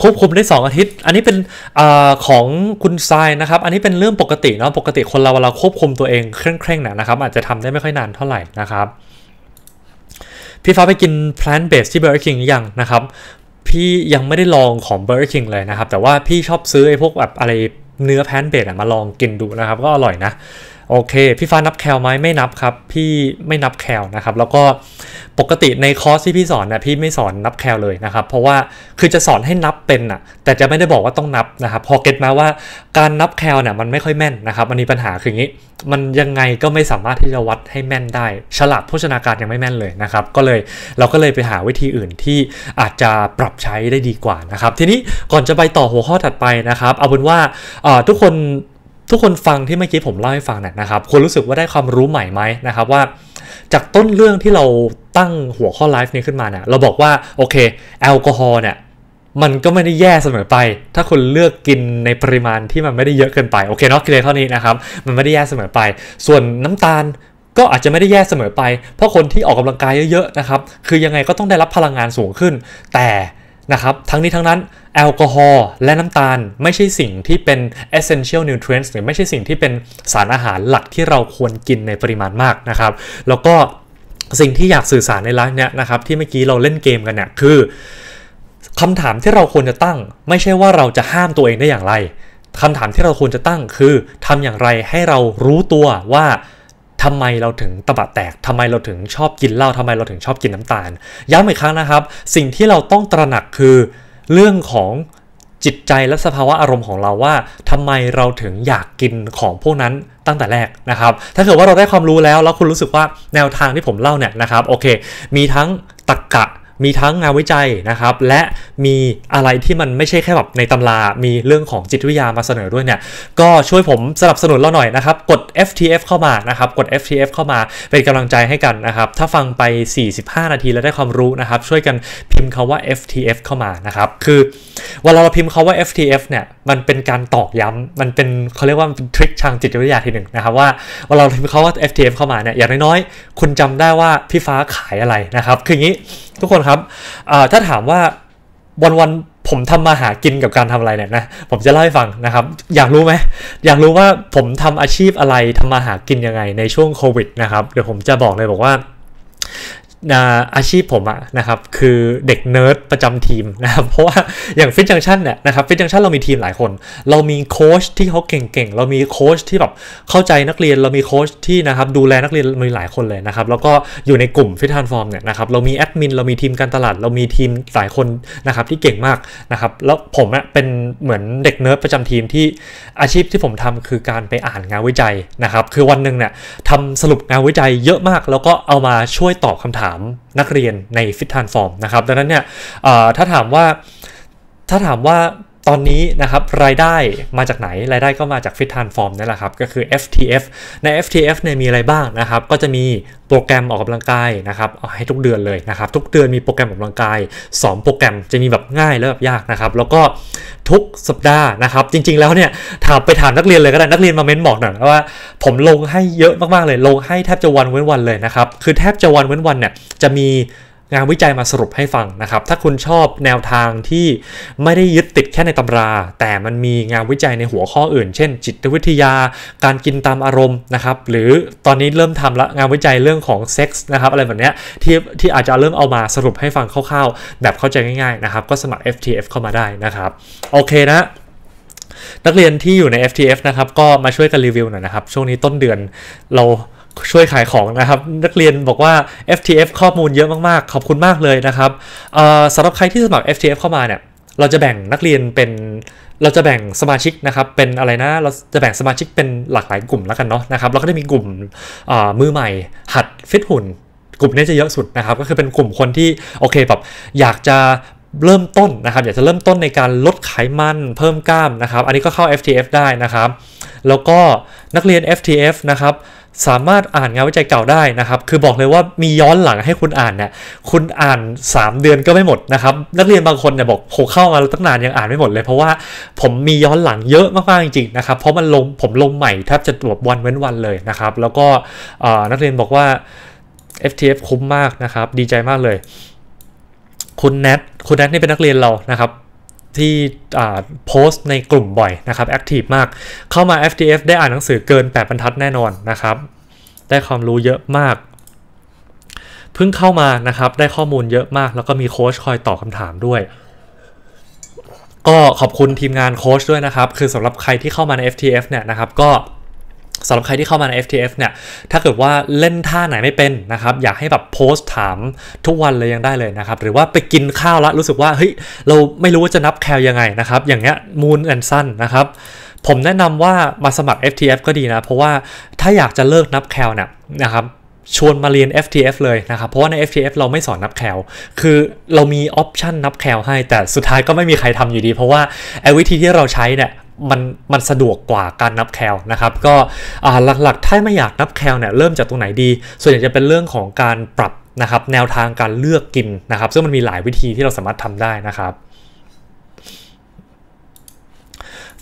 ควบคุมได้ 2 อาทิตย์ อันนี้เป็นอของคุณทรายนะครับ อันนี้เป็นเรื่องปกติเนาะปกติคนเราเวลาควบคุมตัวเองเคร่งๆนะนะครับ อาจจะทำได้ไม่ค่อยนานเท่าไหร่นะครับ พี่ฟ้าไปกิน plant based ที่ Burger King ยังนะครับ พี่ยังไม่ได้ลองของ Burger King เลยนะครับ แต่ว่าพี่ชอบซื้อไอ้พวกแบบอะไรเนื้อแพนเบดมาลองกินดูนะครับ ก็อร่อยนะโอเค พี่ฟ้านับแคลไหมไม่นับครับพี่ไม่นับแคลนะครับ แล้วก็ปกติในคอร์สที่พี่สอนนะพี่ไม่สอนนับแคลเลยนะครับเพราะว่าคือจะสอนให้นับเป็นอ่ะ แต่จะไม่ได้บอกว่าต้องนับนะครับ พอเก็ตมาว่า การนับแคลเนี่ยมันไม่ค่อยแม่นนะครับมันมีปัญหาคืออย่างนี้มันยังไงก็ไม่สามารถที่จะวัดให้แม่นได้ ฉลาดโภชนาการยังไม่แม่นเลยนะครับก็เลยเราก็เลยไปหาวิธีอื่นที่อาจจะปรับใช้ได้ดีกว่านะครับทีนี้ก่อนจะไปต่อหัวข้อถัดไปนะครับเอาเป็นว่าทุกคนทุกคนฟังที่เมื่อกี้ผมเล่าให้ฟังเนี่ยนะครับควรรู้สึกว่าได้ความรู้ใหม่ไหมนะครับว่าจากต้นเรื่องที่เราตั้งหัวข้อไลฟ์นี้ขึ้นมาเนี่ยเราบอกว่า โอเคแอลกอฮอล์เนี่ยมันก็ไม่ได้แย่เสมอไป ถ้าคุณเลือกกินในปริมาณที่มันไม่ได้เยอะเกินไปโอเคเนาะกินเท่านี้นะครับ มันไม่ได้แย่เสมอไป ส่วนน้ำตาลก็อาจจะไม่ได้แย่เสมอไป เพราะคนที่ออกกำลังกายเยอะๆนะครับคือยังไงก็ต้องได้รับพลังงานสูงขึ้น แต่นะครับ ทั้งนี้ทั้งนั้น แอลกอฮอล์และน้ำตาลไม่ใช่สิ่งที่เป็น essential nutrients หรือไม่ใช่สิ่งที่เป็นสารอาหารหลักที่เราควรกินในปริมาณมากนะครับ แล้วก็สิ่งที่อยากสื่อสารในร้านเนี้ยนะครับที่เมื่อกี้เราเล่นเกมกันเนี่ยคือคำถามที่เราควรจะตั้งไม่ใช่ว่าเราจะห้ามตัวเองได้อย่างไรคำถามที่เราควรจะตั้งคือทำอย่างไรให้เรารู้ตัวว่าทำไมเราถึงตบะแตกทำไมเราถึงชอบกินเหล้าทำไมเราถึงชอบกินน้ำตาลย้ำอีกครั้งนะครับสิ่งที่เราต้องตระหนักคือเรื่องของจิตใจและสภาวะอารมณ์ของเราว่า ทำไมเราถึงอยากกินของพวกนั้นตั้งแต่แรกนะครับ ถ้าเกิดว่าเราได้ความรู้แล้วแล้วคุณรู้สึกว่าแนวทางที่ผมเล่าเนี่ยนะครับโอเค มีทั้งตรกกะมีทั้งงานวิจัยนะครับและมีอะไรที่มันไม่ใช่แค่แบบในตำรา มีเรื่องของจิตวิทยามาเสนอด้วยเนี่ย ก็ช่วยผมสนับสนุนเราหน่อยนะครับ กด FTF เข้ามานะครับ กด FTF เข้ามา เป็นกำลังใจให้กันนะครับ ถ้าฟังไป 45 นาทีแล้วได้ความรู้นะครับ ช่วยกันพิมพ์คาว่า FTF เข้ามานะครับ คือเวลาเราพิมพ์คาว่า FTF เนี่ยมันเป็นการตอกย้ำมันเป็นเขาเรียกว่าเป็นทริคทางจิตวิทยาทีหนึ่งนะครับว่าเวลาเราเขาว่า FTM เข้ามาเนี่ยอย่างน้อยๆคุณจำได้ว่าพี่ฟ้าขายอะไรนะครับคืออย่างนี้ทุกคนครับ ถ้าถามว่า วันวันผมทำมาหากินกับการทำอะไรเนี่ยนะผมจะเล่าให้ฟังนะครับอยากรู้ไหม อยากรู้ว่าผมทำอาชีพอะไรทำมาหากินยังไงในช่วงโควิดนะครับเดี๋ยวผมจะบอกเลยบอกว่าอาชีพผมอะนะครับคือเด็กเนิร์ดประจำทีมนะครับเพราะว่าอย่างฟิตจังชันเนี่ยนะครับฟิตจังชันเรามีทีมหลายคน เรามีโค้ชที่เขาเก่งๆเรามีโค้ชที่แบบเข้าใจนักเรียนเรามีโค้ชที่นะครับดูแลนักเรียนมีหลายคนเลยนะครับแล้วก็อยู่ในกลุ่มฟิตทันฟอร์มเนี่ยนะครับเรามีแอดมินเรามีทีมการตลาด เรามีทีมหลายคนนะครับที่เก่งมากนะครับแล้วผมอะเป็นเหมือนเด็กเนิร์ดประจำทีมที่อาชีพที่ผมทำคือการไปอ่านงานวิจัยนะครับคือวันหนึ่งเนี่ยทำสรุปงานวิจัยเยอะมาก แล้วก็เอามาช่วยตอบคำถามามนักเรียนในฟิตทานฟอร์มนะครับดังนั้นเนี่ยถ้าถามว่าถ้าถามว่าตอนนี้นะครับรายได้มาจากไหนรายได้ก็มาจากฟิตท i นฟอร์มนี่แหละครับ ก็คือ FTF ใน FTF เนี่ยมีอะไรบ้างนะครับ ก็จะมีโปรแกรมออกกำลังกายนะครับให้ทุกเดือนเลยนะครับทุกเดือนมีโปรแกรมออกกำลังกาย 2 โปรแกรมจะมีแบบง่ายและแบบยากนะครับแล้วก็ทุกสัปดาห์นะครับ จริง ๆแล้วเนี่ยถามไปถามนักเรียนเลยก็ได้นักเรียนมาเม้นบอกหน่อยว่าผมลงให้เยอะมากๆ เลยลงให้แทบจะวันเว้นวันเลยนะครับคือแทบจะวันเว้นวันเนี่ยจะมีงานวิจัยมาสรุปให้ฟังนะครับ ถ้าคุณชอบแนวทางที่ไม่ได้ยึดติดแค่ในตำรา แต่มันมีงานวิจัยในหัวข้ออื่น เช่นจิตวิทยาการกินตามอารมณ์ นะครับ หรือตอนนี้เริ่มทำละ งานวิจัยเรื่องของเซ็กส์นะครับอะไรแบบเนี้ยที่ที่อาจจะเริ่มเอามาสรุปให้ฟังคร่าวๆแบบเข้าใจง่ายๆนะครับก็สมัคร FTF เข้ามาได้นะครับโอเคนะ นักเรียนที่อยู่ใน FTF นะครับก็มาช่วยกันรีวิวหน่อยนะครับ ช่วงนี้ต้นเดือนเราช่วยขายของนะครับนักเรียนบอกว่า FTF ข้อมูลเยอะมากๆ ขอบคุณมากเลยนะครับสำหรับใครที่สมัคร FTF เข้ามาเนี่ยเราจะแบ่งนักเรียนเป็นเราจะแบ่งสมาชิกนะครับเป็นอะไรนะเราจะแบ่งสมาชิกเป็นหลากหลายกลุ่มแล้วกันเนาะนะครับเราก็ได้มีกลุ่มมือใหม่ หัดฟิตหุ่น กลุ่มนี้จะเยอะสุดนะครับก็คือเป็นกลุ่มคนที่โอเคแบบอยากจะเริ่มต้นนะครับอยากจะเริ่มต้นในการลดไขมันเพิ่มกล้ามนะครับ อันนี้ก็เข้า FTF ได้นะครับ แล้วก็นักเรียน FTF นะครับสามารถอ่านงานวิจัยเก่าได้นะครับ คือบอกเลยว่ามีย้อนหลังให้คุณอ่านเนี่ย คุณอ่าน 3 เดือนก็ไม่หมดนะครับ นักเรียนบางคนเนี่ยบอกโหเข้ามาตั้งนานยังอ่านไม่หมดเลย เพราะว่าผมมีย้อนหลังเยอะมากๆจริงๆนะครับ เพราะมันลง ผมลงใหม่แทบจะตรวจวันเว้นวันเลยนะครับ แล้วก็นักเรียนบอกว่า FTF คุ้มมากนะครับ ดีใจมากเลย คุณแนท คุณแนทนี่เป็นนักเรียนเรา นะครับที่โพสต์ในกลุ่มบ่อยนะครับแอคทีฟมาก เข้ามา FTF ได้อ่านหนังสือเกินแปดบรรทัดแน่นอนนะครับ ได้ความรู้เยอะมากเพิ่งเข้ามานะครับได้ข้อมูลเยอะมาก แล้วก็มีโค้ชคอยตอบคำถามด้วย ก็ขอบคุณทีมงานโค้ชด้วยนะครับ คือสำหรับใครที่เข้ามาใน FTF เนี่ยนะครับก็สำหรับใครที่เข้ามาใน FTF เนี่ย ถ้าเกิดว่าเล่นท่าไหนไม่เป็นนะครับ อยากให้แบบโพสต์ถามทุกวันเลยยังได้เลยนะครับ หรือว่าไปกินข้าวแล้วรู้สึกว่า เฮ้ยเราไม่รู้ว่าจะนับแคลยังไงนะครับ อย่างเงี้ยมูนแอนสั้นนะครับ ผมแนะนำว่ามาสมัคร FTF ก็ดีนะ เพราะว่าถ้าอยากจะเลิกนับแคลเนี่ยนะครับ ชวนมาเรียน FTF เลยนะครับ เพราะว่าใน FTF เราไม่สอนนับแคล คือเรามีออปชันนับแคลให้ แต่สุดท้ายก็ไม่มีใครทำอยู่ดี เพราะว่าไอ้วิธีที่เราใช้เนี่ยมันมันสะดวกกว่าการนับแคลนะครับ ก็หลักๆถ้าไม่อยากนับแคลเนี่ยเริ่มจากตรงไหนดี ส่วนใหญ่จะเป็นเรื่องของการปรับนะครับ แนวทางการเลือกกินนะครับ ซึ่งมันมีหลายวิธีที่เราสามารถทำได้นะครับ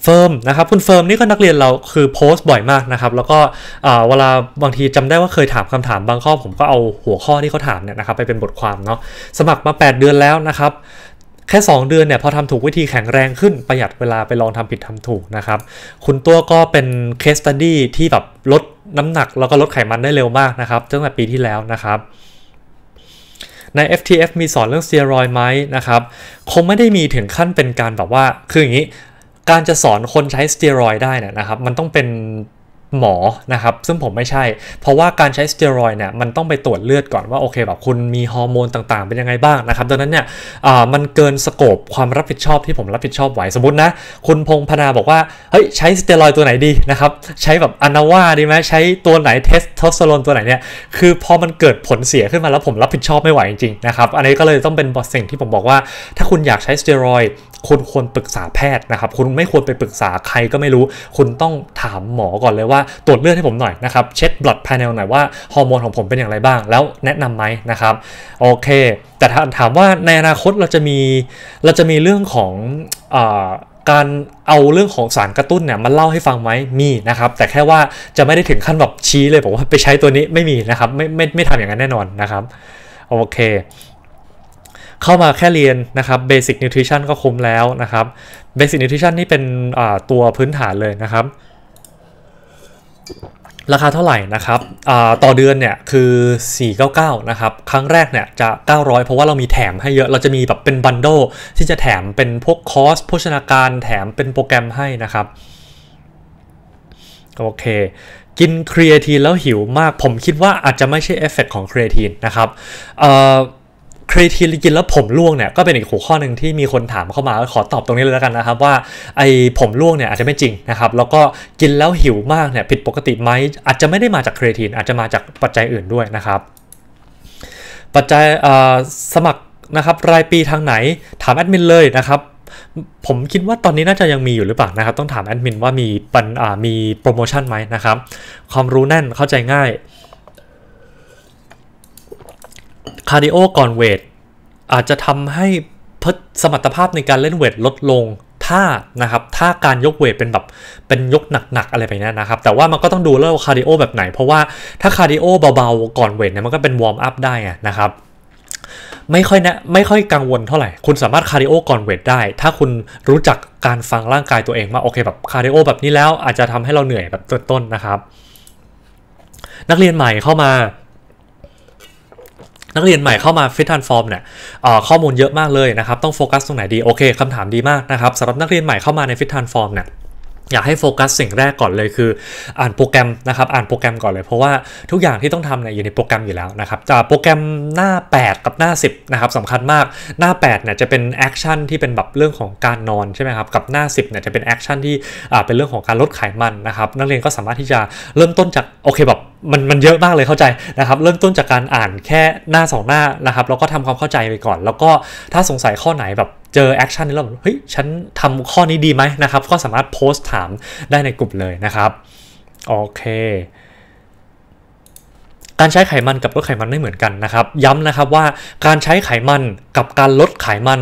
เฟิร์มนะครับคุณเฟิร์มนี่ก็นักเรียนเราคือโพสต์บ่อยมากนะครับ แล้วก็เวลาบางทีจำได้ว่าเคยถามคำถามบางข้อผมก็เอาหัวข้อที่เขาถามเนี่ยนะครับไปเป็นบทความเนาะสมัครมา 8 เดือนแล้วนะครับแค่ 2 เดือนเนี่ยพอทำถูกวิธีแข็งแรงขึ้นประหยัดเวลาไปลองทำผิดทำถูกนะครับ คุณตัวก็เป็นเคสตัดดี้ที่แบบลดน้ำหนักแล้วก็ลดไขมันได้เร็วมากนะครับตั้งแต่ปีที่แล้วนะครับ ใน FTF มีสอนเรื่องสเตียรอยไหมนะครับ คงไม่ได้มีถึงขั้นเป็นการแบบว่าคืออย่างนี้ การจะสอนคนใช้สเตียรอยได้นะครับ มันต้องเป็นหมอ นะครับ ซึ่งผมไม่ใช่ เพราะว่าการใช้สเตียรอยเนี่ย มันต้องไปตรวจเลือดก่อนว่า โอเค แบบคุณมีฮอร์โมนต่างๆ เป็นยังไงบ้างนะครับ ดังนั้นเนี่ยมันเกินสโกปความรับผิดชอบที่ผมรับผิดชอบไหวสมมตินะ คุณพงพนาบอกว่า เฮ้ย ใช้สเตียรอยตัวไหนดีนะครับ ใช้แบบอนาว่าดีไหมใช้ตัวไหนเทสโทสเตอโรนตัวไหนเนี่ย คือพอมันเกิดผลเสียขึ้นมาแล้วผมรับผิดชอบไม่ไหวจริงๆ นะครับ อันนี้ก็เลยต้องเป็นบทสิ่งที่ผมบอกว่า ถ้าคุณอยากใช้สเตียรอยคุณควรปรึกษาแพทย์นะครับ คุณไม่ควรไปปรึกษาใครก็ไม่รู้คุณต้องถามหมอก่อนเลยว่าตรวจเลือดให้ผมหน่อยนะครับเช็คบลัดภายในหน่อยว่าฮอร์โมนของผมเป็นอย่างไรบ้าง แล้วแนะนำไหมนะครับ โอเค แต่ถามว่าในอนาคตเราจะมีเราจะมีเรื่องของอการเอาเรื่องของสารกระตุ้นเนี่ยมาเล่าให้ฟังไหมมีนะครับแต่แค่ว่าจะไม่ได้ถึงขั้นแบบชี้เลยบอกว่าไปใช้ตัวนี้ไม่มีนะครับ ไม่ไม่ไม่ทำอย่างนั้นแน่นอนนะครับโอเคเข้ามาแค่เรียนนะครับเบสิกนิวทริชั่นก็คุ้มแล้วนะครับเบสิกนิวทริชั่นนี่เป็นตัวพื้นฐานเลยนะครับ ราคาเท่าไหร่นะครับ ต่อเดือนเนี่ยคือ 499 นะครับ ครั้งแรกเนี่ยจะ 900 เพราะว่าเรามีแถมให้เยอะ เราจะมีแบบเป็นบันโดที่จะแถมเป็นพวกคอสโภชนาการแถมเป็นโปรแกรมให้นะครับโอเค กินครีเอทีนแล้วหิวมากผมคิดว่าอาจจะไม่ใช่เอฟเฟกของครีเอทีนนะครับครีทีนกินแล้วผมร่วงเนี่ยก็เป็นอีกหัวข้อหนึ่งที่มีคนถามเข้ามาขอตอบตรงนี้เลยแล้วกันนะครับว่าไอ้ผมร่วงเนี่ยอาจจะไม่จริงนะครับแล้วก็กินแล้วหิวมากเนี่ยผิดปกติไหมอาจจะไม่ได้มาจากครีทีน อาจจะมาจากปัจจัยอื่นด้วยนะครับ ปัจจัยสมัครนะครับรายปีทางไหนถามแอดมินเลยนะครับ ผมคิดว่าตอนนี้น่าจะยังมีอยู่หรือเปล่านะครับต้องถามแอดมินว่ามีปันมีโปรโมชั่นไหมนะครับความรู้แน่นเข้าใจง่ายคาร์ดิโอก่อนเวท อาจจะทำให้พสมรรถภาพในการเล่นเวทลดลงท่านะครับท่าการยกเวทเป็นแบบเป็นยกหนักๆอะไรไปเนียนะครับ แต่ว่ามันก็ต้องดูเรื่องคาร์ดิโอแบบไหนเพราะว่าถ้าคาร์ดิโอเบาๆ ก่อนเวทเนี่ยมันก็เป็นวอร์มอัพได้นะครับ ไม่ค่อยนะไม่ค่อยกังวลเท่าไหร่คุณสามารถคาร์ดิโอก่อนเวทได้ ถ้าคุณรู้จักการฟังร่างกายตัวเองมาโอเคแบบคาร์ดิโอแบบนี้แล้วอาจจะทำให้เราเหนื่อยแบบต้นๆนะครับ นักเรียนใหม่เข้ามานักเรียนใหม่เข้ามาฟิตทันฟอร์มเนี่ยข้อมูลเยอะมากเลยนะครับ ต้องโฟกัสตรงไหนดี โอเคคำถามดีมากนะครับสำหรับนักเรียนใหม่เข้ามาในฟิตทันฟอร์มเนี่ยอยากให้โฟกัสสิ่งแรกก่อนเลยคืออ่านโปรแกรมนะครับอ่านโปรแกรมก่อนเลยเพราะว่าทุกอย่างที่ต้องทำเนี่ยอยู่ในโปรแกรมอยู่แล้วนะครับ จากโปรแกรมหน้า 8 กับหน้า 10 นะครับสำคัญมากหน้า 8 เนี่ยจะเป็นแอคชั่นที่เป็นแบบเรื่องของการนอนใช่ไหมครับ กับหน้า10เนี่ยจะเป็นแอคชั่นที่อ่าเป็นเรื่องของการลดไขมันนะครับนักเรียนก็สามารถที่จะเริ่มต้นจากโอเคแบบมันมันเยอะมากเลยเข้าใจนะครับเริ่มต้นจากการอ่านแค่หน้า 2 หน้านะครับแล้วก็ทำความเข้าใจไปก่อน แล้วก็ถ้าสงสัยข้อไหนแบบเจอแอคชั่นนี้เราวเฮ้ยฉันทำข้อนี้ดีไหมนะครับ ก็สามารถโพสต์ถามได้ในกลุ่มเลยนะครับ โอเค การใช้ไขมันกับลดไขมันไม่เหมือนกันนะครับ ย้ำนะครับว่าการใช้ไขมันกับการลดไขมัน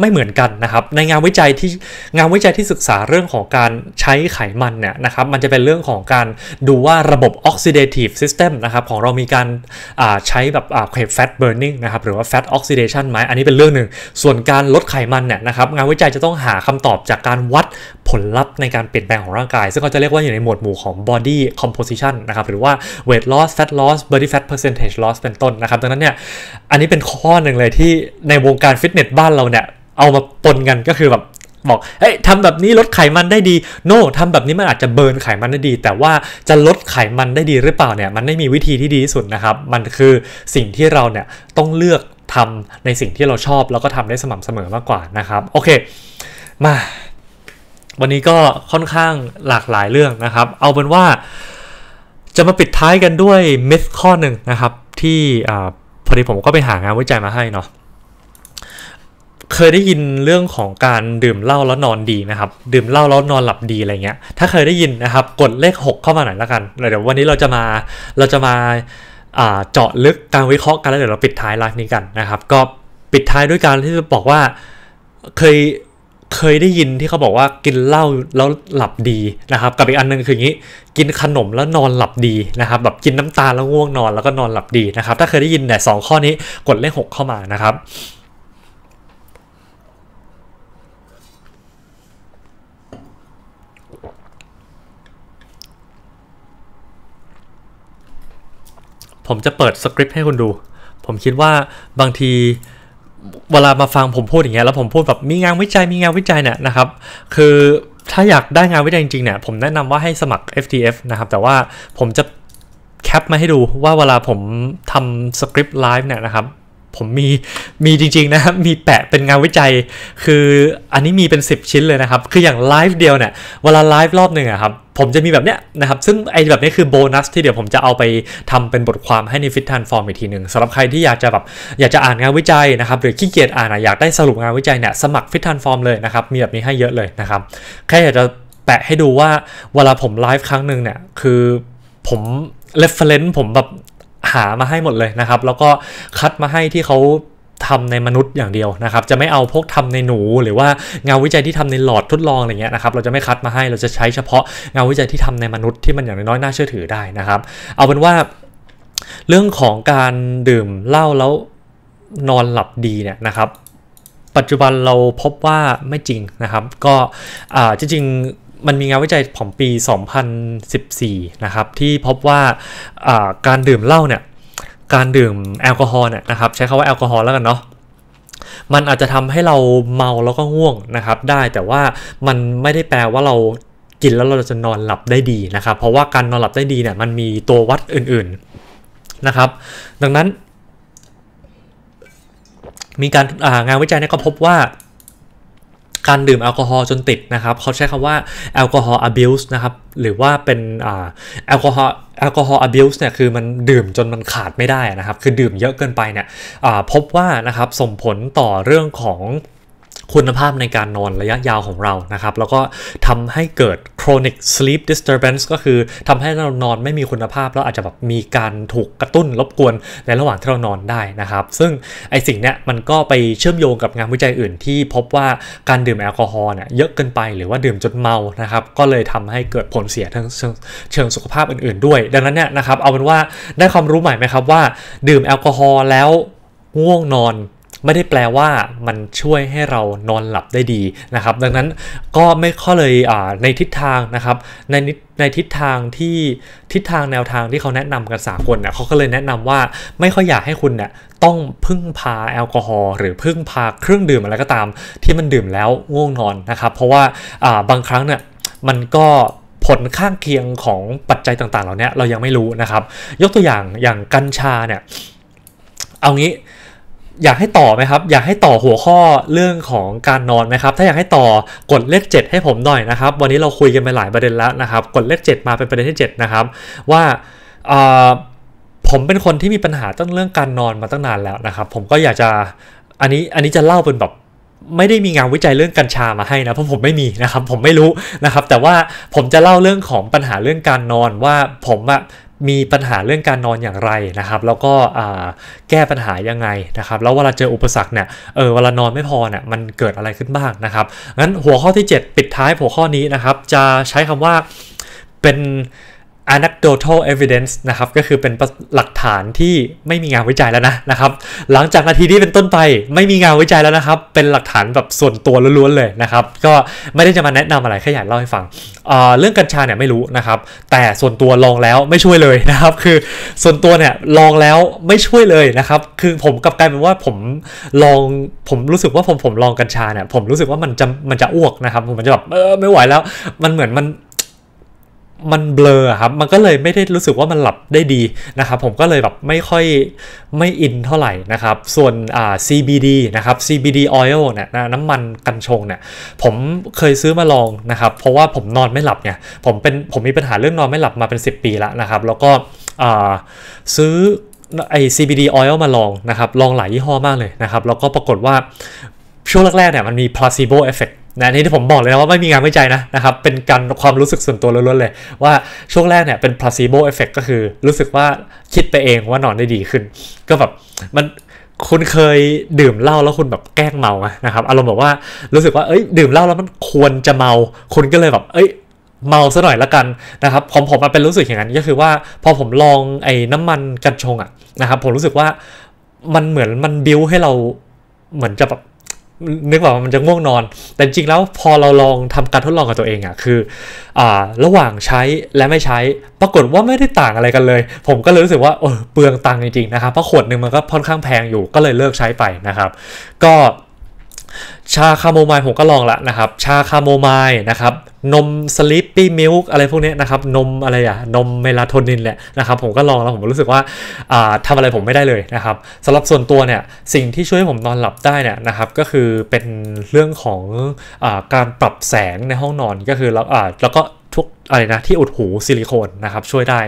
ไม่เหมือนกันนะครับในงานวิจัยที่งานวิจัยที่ศึกษาเรื่องของการใช้ไขมันเนี่ยนะครับมันจะเป็นเรื่องของการดูว่าระบบ oxidative system นะครับของเรามีการใช้แบบเคฟ fat burning นะครับหรือว่า fat oxidation ไหมอันนี้เป็นเรื่องหนึ่ง ส่วนการลดไขมันเนี่ยนะครับงานวิจัยจะต้องหาคำตอบจากการวัดผลลัพธ์ในการเปลี่ยนแปลงของร่างกาย ซึ่งเขาจะเรียกว่าอยู่ในหมวดหมู่ของ body composition นะครับหรือว่า weight loss fat loss body fat percentage loss เป็นต้นนะครับ ดังนั้นเนี่ยอันนี้เป็นข้อหนึ่งเลยที่ในวงการฟิตเนสบ้านเราเนี่ยเอามาปนกันก็คือแบบบอกเฮ้ยทำแบบนี้ลดไขมันได้ดีโ no, ทำแบบนี้มันอาจจะเบิร์นไขมันได้ดี แต่ว่าจะลดไขมันได้ดีหรือเปล่าเนี่ยมันไม่มีวิธีที่ดีที่สุดนะครับ มันคือสิ่งที่เราเนี่ยต้องเลือกทำในสิ่งที่เราชอบแล้วก็ทำได้สม่ำเสมอมากกว่านะครับโอเคมาวันนี้ก็ค่อนข้างหลากหลายเรื่องนะครับ เอาเป็นว่าจะมาปิดท้ายกันด้วยมิสข้อหนึ่งนะครับที่อพอดีผมก็ไปหางานวิจัยมาให้เนาะเคยได้ยินเรื่องของการดื่มเหล้าแล้วนอนดีนะครับ ดื่มเหล้าแล้วนอนหลับดีอะไรเงี้ยถ้าเคยได้ยินนะครับกดเลข 6 เข้ามาหน่อยละกันเดี๋ยววันนี้เราจะมาเราจะมาเจาะลึกการวิเคราะห์กันแล้วเดี๋ยวเราปิดท้ายไลฟ์นี้กันนะครับ ก็ปิดท้ายด้วยการที่จะบอกว่าเคยเคยได้ยินที่เขาบอกว่ากินเหล้าแล้วหลับดีนะครับกับอีกอันนึงคืออย่างนี้กินขนมแล้วนอนหลับดีนะครับ แบบกินน้ำตาลแล้วง่วงนอนแล้วก็นอนหลับดีนะครับ ถ้าเคยได้ยินเนี่ยสข้อนี้กดเลข 6 เข้ามานะครับผมจะเปิดสคริปต์ให้คุณดู ผมคิดว่าบางทีเวลามาฟังผมพูดอย่างเงี้ยแล้วผมพูดแบบมีงานวิจัยมีงานวิจัยเนี่ยนะครับ คือถ้าอยากได้งานวิจัยจริงๆเนี่ยผมแนะนำว่าให้สมัคร FTF นะครับ แต่ว่าผมจะแคปมาให้ดูว่าเวลาผมทำสคริปต์ไลฟ์เนี่ยนะครับ ผมมีมีจริงๆนะครับมีแปะเป็นงานวิจัย คืออันนี้มีเป็น 10 ชิ้นเลยนะครับคืออย่างไลฟ์เดียวเนี่ยเวลาไลฟ์รอบหนึ่งอะครับผมจะมีแบบเนี้ยนะครับซึ่งไอ้แบบนี้คือโบนัสที่เดี๋ยวผมจะเอาไปทำเป็นบทความให้ในฟิตทันฟอร์มอีกทีหนึ่งสำหรับใครที่อยากจะแบบอยากจะอ่านงานวิจัยนะครับหรือขี้เกียจอ่านอยากได้สรุปงานวิจัยเนี่ยสมัครฟิตทันฟอร์มเลยนะครับมีแบบนี้ให้เยอะเลยนะครับแค่อยากจะแปะให้ดูว่า เวลาผมไลฟ์ครั้งหนึ่งเนี่ยคือผมเรฟเฟลนซ์ผมแบบหามาให้หมดเลยนะครับ แล้วก็คัดมาให้ที่เขาทำในมนุษย์อย่างเดียวนะครับ จะไม่เอาพวกทำในหนูหรือว่างานวิจัยที่ทำในหลอดทดลองอะไรเงี้ยนะครับเราจะไม่คัดมาให้เราจะใช้เฉพาะงานวิจัยที่ทำในมนุษย์ที่มันอย่างน้อยน่าเชื่อถือได้นะครับ เอาเป็นว่าเรื่องของการดื่มเหล้าแล้วนอนหลับดีเนี่ยนะครับ ปัจจุบันเราพบว่าไม่จริงนะครับ ก็จริงมันมีงานวิจัยของปี 2014นะครับที่พบว่าการดื่มเหล้าเนี่ยการดื่มแอลกอฮอล์เนี่ยนะครับใช้คาว่าแอลกอฮอล์แล้วกันเนาะมันอาจจะทำให้เราเมาแล้วก็ง่วงนะครับได้แต่ว่ามันไม่ได้แปลว่าเรากินแล้วเราจะนอนหลับได้ดีนะครับ เพราะว่าการนอนหลับได้ดีเนี่ย มันมีตัววัดอื่นๆนะครับ ดังนั้น มีการงานวิจัยเนี่ยก็พบว่าการดื่มแอลกอฮอล์จนติดนะครับ เขาใช้คำว่าแอลกอฮอล์ abuse นะครับ หรือว่าเป็นแอลกอฮอล์แอลกอฮอล์ abuse เนี่ยคือมันดื่มจนมันขาดไม่ได้นะครับ คือดื่มเยอะเกินไปเนี่ยพบว่านะครับส่งผลต่อเรื่องของคุณภาพในการนอนระยะยาวของเรานะครับ แล้วก็ทำให้เกิด chronic sleep disturbance ก็คือทำให้เรานอนไม่มีคุณภาพแล้วอาจจะแบบมีการถูกกระตุ้นรบกวน ในระหว่างที่เรานอนได้นะครับ ซึ่งไอสิ่งเนี้ยมันก็ไปเชื่อมโยงกับงานวิจัยอื่น ที่พบว่าการดื่มแอลกอฮอล์เนี่ยเยอะเกินไป หรือว่าดื่มจนเมานะครับ ก็เลยทำให้เกิดผลเสียทางเชิงสุขภาพอื่นๆ ด้วย ดังนั้นเนี่ยนะครับเอาเป็นว่าได้ความรู้ใหม่ไหมครับว่า ดื่มแอลกอฮอล์แล้วง่วงนอนไม่ได้แปลว่ามันช่วยให้เรานอนหลับได้ดีนะครับ ดังนั้นก็ไม่ข้อเลยในทิศทางนะครับในในทิศทางที่ทิศทางแนวทางที่เขาแนะนำกันสากลเนี่ยเขาก็เลยแนะนำว่า ไม่ค่อยอยากให้คุณเนี่ยต้องพึ่งพาแอลกอฮอล์หรือพึ่งพาเครื่องดื่มอะไรก็ตาม ที่มันดื่มแล้วง่วงนอนนะครับ เพราะว่าบางครั้งเนี่ยมันก็ผลข้างเคียงของปัจจัยต่างๆเหล่านี้เรายังไม่รู้นะครับ ยกตัวอย่างอย่างกัญชาเนี่ยเอางี้อยากให้ต่อไหมครับอยากให้ต่อหัวข้อเรื่องของการนอนไหมครับ ถ้าอยากให้ต่อกดเลข 7 ให้ผมหน่อยนะครับ วันนี้เราคุยกันไปหลายประเด็นแล้วนะครับ กดเลข 7 มาเป็นประเด็นที่7นะครับว่าผมเป็นคนที่มีปัญหาตั้งเรื่องการนอนมาตั้งนานแล้วนะครับ ผมก็อยากจะอันนี้อันนี้จะเล่าเป็นแบบไม่ได้มีงานวิจัยเรื่องกัญชามาให้นะ เพราะผมไม่มีนะครับผมไม่รู้นะครับ แต่ว่าผมจะเล่าเรื่องของปัญหาเรื่องการนอนว่าผมอะมีปัญหาเรื่องการนอนอย่างไรนะครับ แล้วก็แก้ปัญหายังไงนะครับ แล้วเวลาเจออุปสรรคเนี่ยเออเวลานอนไม่พอเนี่ยมันเกิดอะไรขึ้นบ้างนะครับ งั้นหัวข้อที่ 7 ปิดท้ายหัวข้อนี้นะครับ จะใช้คำว่าเป็น anecdotal evidence นะครับ ก็คือเป็นหลักฐานที่ไม่มีงานวิจัยแล้วนะนะครับ หลังจากนาทีนี้เป็นต้นไปไม่มีงานวิจัยแล้วนะครับ เป็นหลักฐานแบบส่วนตัวล้วนๆเลยนะครับ ก็ไม่ได้ จะมาแนะนำอะไรแค่อยากเล่าให้ฟังเเรื่องกัญชาเนี่ยไม่รู้นะครับ แต่ส่วนตัวลองแล้วไม่ช่วยเลยนะครับ คือส่วนตัวเนี่ยลองแล้วไม่ช่วยเลยนะครับ คือผมกลับกลายเป็นว่าผมลองผมรู้สึกว่าผมผมลองกัญชาเนี่ยผมรู้สึกว่ามันจะมันจะอ้วกนะครับผมมันจะแบบเออไม่ไหวแล้ว มันเหมือนมันมันเบลอครับ มันก็เลยไม่ได้รู้สึกว่ามันหลับได้ดีนะครับ ผมก็เลยแบบไม่ค่อยไม่อินเท่าไหร่นะครับ ส่วนอ่า CBD นะครับ CBD oil เนี่ยนะน้ำมันกัญชงเนี่ย ผมเคยซื้อมาลองนะครับ เพราะว่าผมนอนไม่หลับเนี่ยผมเป็น ผมมีปัญหาเรื่องนอนไม่หลับมาเป็น 10 ปี แล้วนะครับ แล้วก็ซื้อไอ CBD oil มาลองนะครับ ลองหลายยี่ห้อมากเลยนะครับ แล้วก็ปรากฏว่าช่วงแรกๆเนี่ยมันมี placebo effect นะนี่ที่ผมบอกเลยนะว่าไม่มีงานวิจัยนะนะครับเป็นการความรู้สึกส่วนตัวล้วนๆเลย ว่าช่วงแรกเนี่ยเป็น placebo effect ก็คือรู้สึกว่าคิดไปเองว่านอนได้ดีขึ้น ก็แบบมันคุณเคยดื่มเหล้าแล้วคุณแบบแกล้งเมาไหมนะครับอารมณ์แบบว่ารู้สึกว่าเอ้ย ดื่มเหล้าแล้วมันควรจะเมาคุณก็เลยแบบ เอ้ยเมาซะหน่อยละกันนะครับผมผมมาเป็นรู้สึกอย่างนั้น ก็คือว่าพอผมลองไอ้น้ำมันกัญชงอะนะครับผมรู้สึกว่ามันเหมือนมันบิ้วให้เราเหมือนจะแบบนึกว่ามันจะง่วงนอน แต่จริงแล้วพอเราลองทำการทดลองกับตัวเองอะ่ะ คืออ่าระหว่างใช้และไม่ใช้ ปรากฏว่าไม่ได้ต่างอะไรกันเลย ผมก็เลยรู้สึกว่า เออเปลืองตังค์จริง ๆ นะครับ เพราะขวดหนึ่งมันก็ค่อนข้างแพงอยู่ ก็เลยเลิกใช้ไปนะครับ ก็ชาคาโมไมล์ผมก็ลองละนะครับชาคาโมไมล์นะครับนมสลิปปี้มิลค์อะไรพวกนี้นะครับ นมอะไรอะนมเมลาโทนินแหละนะครับผมก็ลองแล้ว ผมรู้สึกว่าทำอะไรผมไม่ได้เลยนะครับสำหรับส่วนตัวเนี่ย สิ่งที่ช่วยผมนอนหลับได้เนี่ยนะครับก็คือเป็นเรื่องของอการปรับแสงในห้องนอนก็คือแล้วแล้วก็ทุกอะไรนะที่อุดหูซิลิโคนนะครับช่วยได้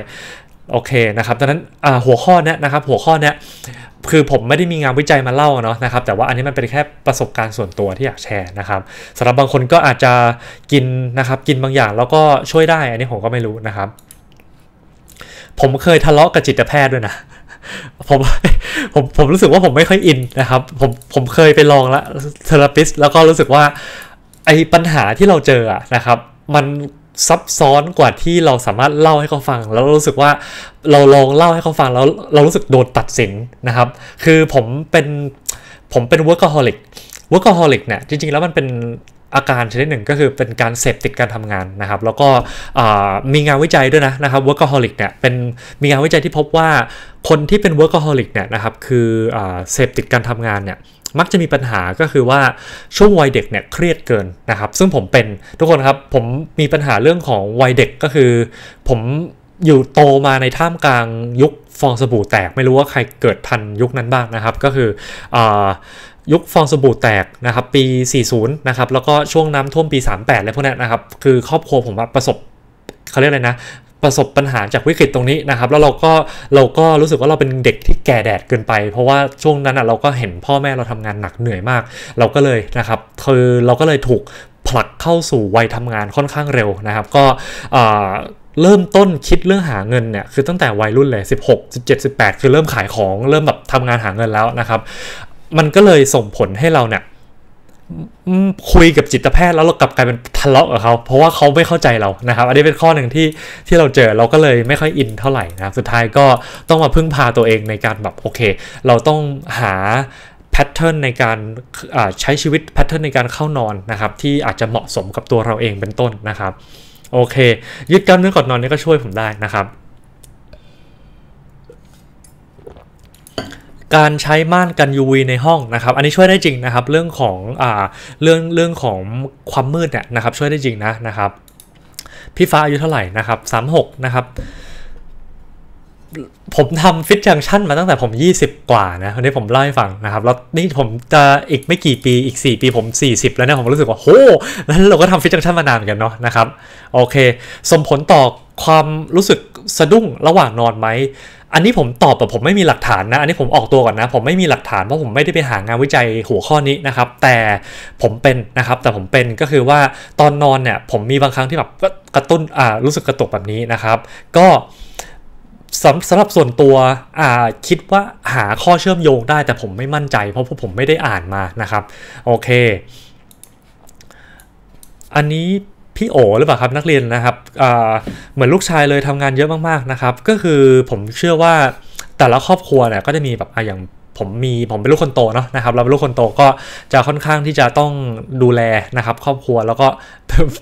โอเคนะครับดังนั้นหัวข้อนี้นะครับ หัวข้อนี้คือผมไม่ได้มีงานวิจัยมาเล่าเนาะนะครับแต่ว่าอันนี้มันเป็นแค่ประสบการณ์ส่วนตัวที่อยากแชร์นะครับสำหรับบางคนก็อาจจะกินนะครับกินบางอย่างแล้วก็ช่วยได้ อันนี้ผมก็ไม่รู้นะครับ ผมเคยทะเลาะกับจิตแพทย์ด้วยนะผมผมผมรู้สึกว่าผมไม่ค่อยอินนะครับ ผมผมเคยไปลองละเทอราปิสแล้วก็รู้สึกว่าไอ้ปัญหาที่เราเจออะนะครับ มันซับซ้อนกว่าที่เราสามารถเล่าให้เขาฟังแล้วรู้สึกว่าเราลองเล่าให้เขาฟังแล้วเรารู้สึกโดนตัดสินนะครับ คือผมเป็นผมเป็น workaholic workaholic เนี่ยจริง ๆแล้วมันเป็นอาการชนิดหนึ่งก็คือเป็นการเสพติดการทำงานนะครับแล้วก็มีงานวิจัยด้วยนะนะครับ workaholic เนี่ยเป็นมีงานวิจัยที่พบว่าคนที่เป็น workaholic เนี่ยนะครับ คือเสพติดการทำงานเนี่ยมักจะมีปัญหาก็คือว่าช่วงวัยเด็กเนี่ยเครียดเกินนะครับซึ่งผมเป็นทุกคนครับผมมีปัญหาเรื่องของวัยเด็กก็คือ ผมอยู่โตมาในท่ามกลางยุคฟองสบู่แตกไม่รู้ว่าใครเกิดทันยุคนั้นบ้างนะครับ ก็คืออยุคฟองสบู่แตกนะครับปี 40นะครับ แล้วก็ช่วงน้ำท่วมปี 38อะไรพวกนี้นะครับ คือครอบครัวผมประสบเขาเรียกอะไรนะประสบปัญหาจากวิกฤตตรงนี้นะครับ แล้วเราก็เราก็รู้สึกว่าเราเป็นเด็กที่แก่แดดเกินไป เพราะว่าช่วงนั้นอ่ะเราก็เห็นพ่อแม่เราทำงานหนักเหนื่อยมาก เราก็เลยนะครับคือเราก็เลยถูกผลักเข้าสู่วัยทำงานค่อนข้างเร็วนะครับ ก็เริ่มต้นคิดเรื่องหาเงินเนี่ยคือตั้งแต่วัยรุ่นเลย16 17 18คือเริ่มขายของเริ่มแบบทำงานหาเงินแล้วนะครับ มันก็เลยส่งผลให้เราเนี่ยคุยกับจิตแพทย์แล้วเรากลับกลายเป็นทะเลาะกับเขาเพราะว่าเขาไม่เข้าใจเรานะครับ อันนี้เป็นข้อหนึ่งที่ที่เราเจอเราก็เลยไม่ค่อยอินเท่าไหร่นะครับ สุดท้ายก็ต้องมาพึ่งพาตัวเองในการแบบโอเค เราต้องหาแพทเทิร์นในการใช้ชีวิตแพทเทิร์นในการเข้านอนนะครับ ที่อาจจะเหมาะสมกับตัวเราเองเป็นต้นนะครับ โอเคยึดกล้ามเนื้อก่อนนอนนี่ก็ช่วยผมได้นะครับการใช้ม่านกัน UV ในห้องนะครับ อันนี้ช่วยได้จริงนะครับ เรื่องของอ่าเรื่องเรื่องของความมืดเนี่ยนะครับ ช่วยได้จริงนะนะครับ พี่ฟ้าอายุเท่าไหร่นะครับ 36 นะครับผมทำฟิตจังชั่นมาตั้งแต่ผม 20 กว่านะอันนี้ผมเล่าให้ฟังนะครับ แล้วนี่ผมจะอีกไม่กี่ปีอีก 4 ปีผม 40 แล้วนะผมรู้สึกว่าโหนั้นเราก็ทำฟิตจังชั่นมานานกันเนาะนะครับโอเค สมผลต่อความรู้สึกสะดุ้งระหว่างนอนไหม อันนี้ผมตอบแบบผมไม่มีหลักฐานนะ อันนี้ผมออกตัวก่อนนะ ผมไม่มีหลักฐานเพราะผมไม่ได้ไปหางานวิจัยหัวข้อนี้นะครับแต่ผมเป็นนะครับ แต่ผมเป็นก็คือว่าตอนนอนเนี่ยผมมีบางครั้งที่แบบกระตุ้นอ่ารู้สึกกระตุกแบบนี้นะครับ ก็สำสำหรับส่วนตัวคิดว่าหาข้อเชื่อมโยงได้แต่ผมไม่มั่นใจ เพราะผมไม่ได้อ่านมานะครับ โอเค อันนี้ พี่โอหรือเปล่าครับ นักเรียนนะครับเหมือนลูกชายเลยทำงานเยอะมากๆนะครับ ก็คือผมเชื่อว่าแต่ละครอบครัวเนี่ย ก็จะมีแบบ อย่างผมมี ผมเป็นลูกคนโตเนาะนะครับเราเป็นลูกคนโตก็จะค่อนข้างที่จะต้องดูแลนะครับ ครอบครัวแล้วก็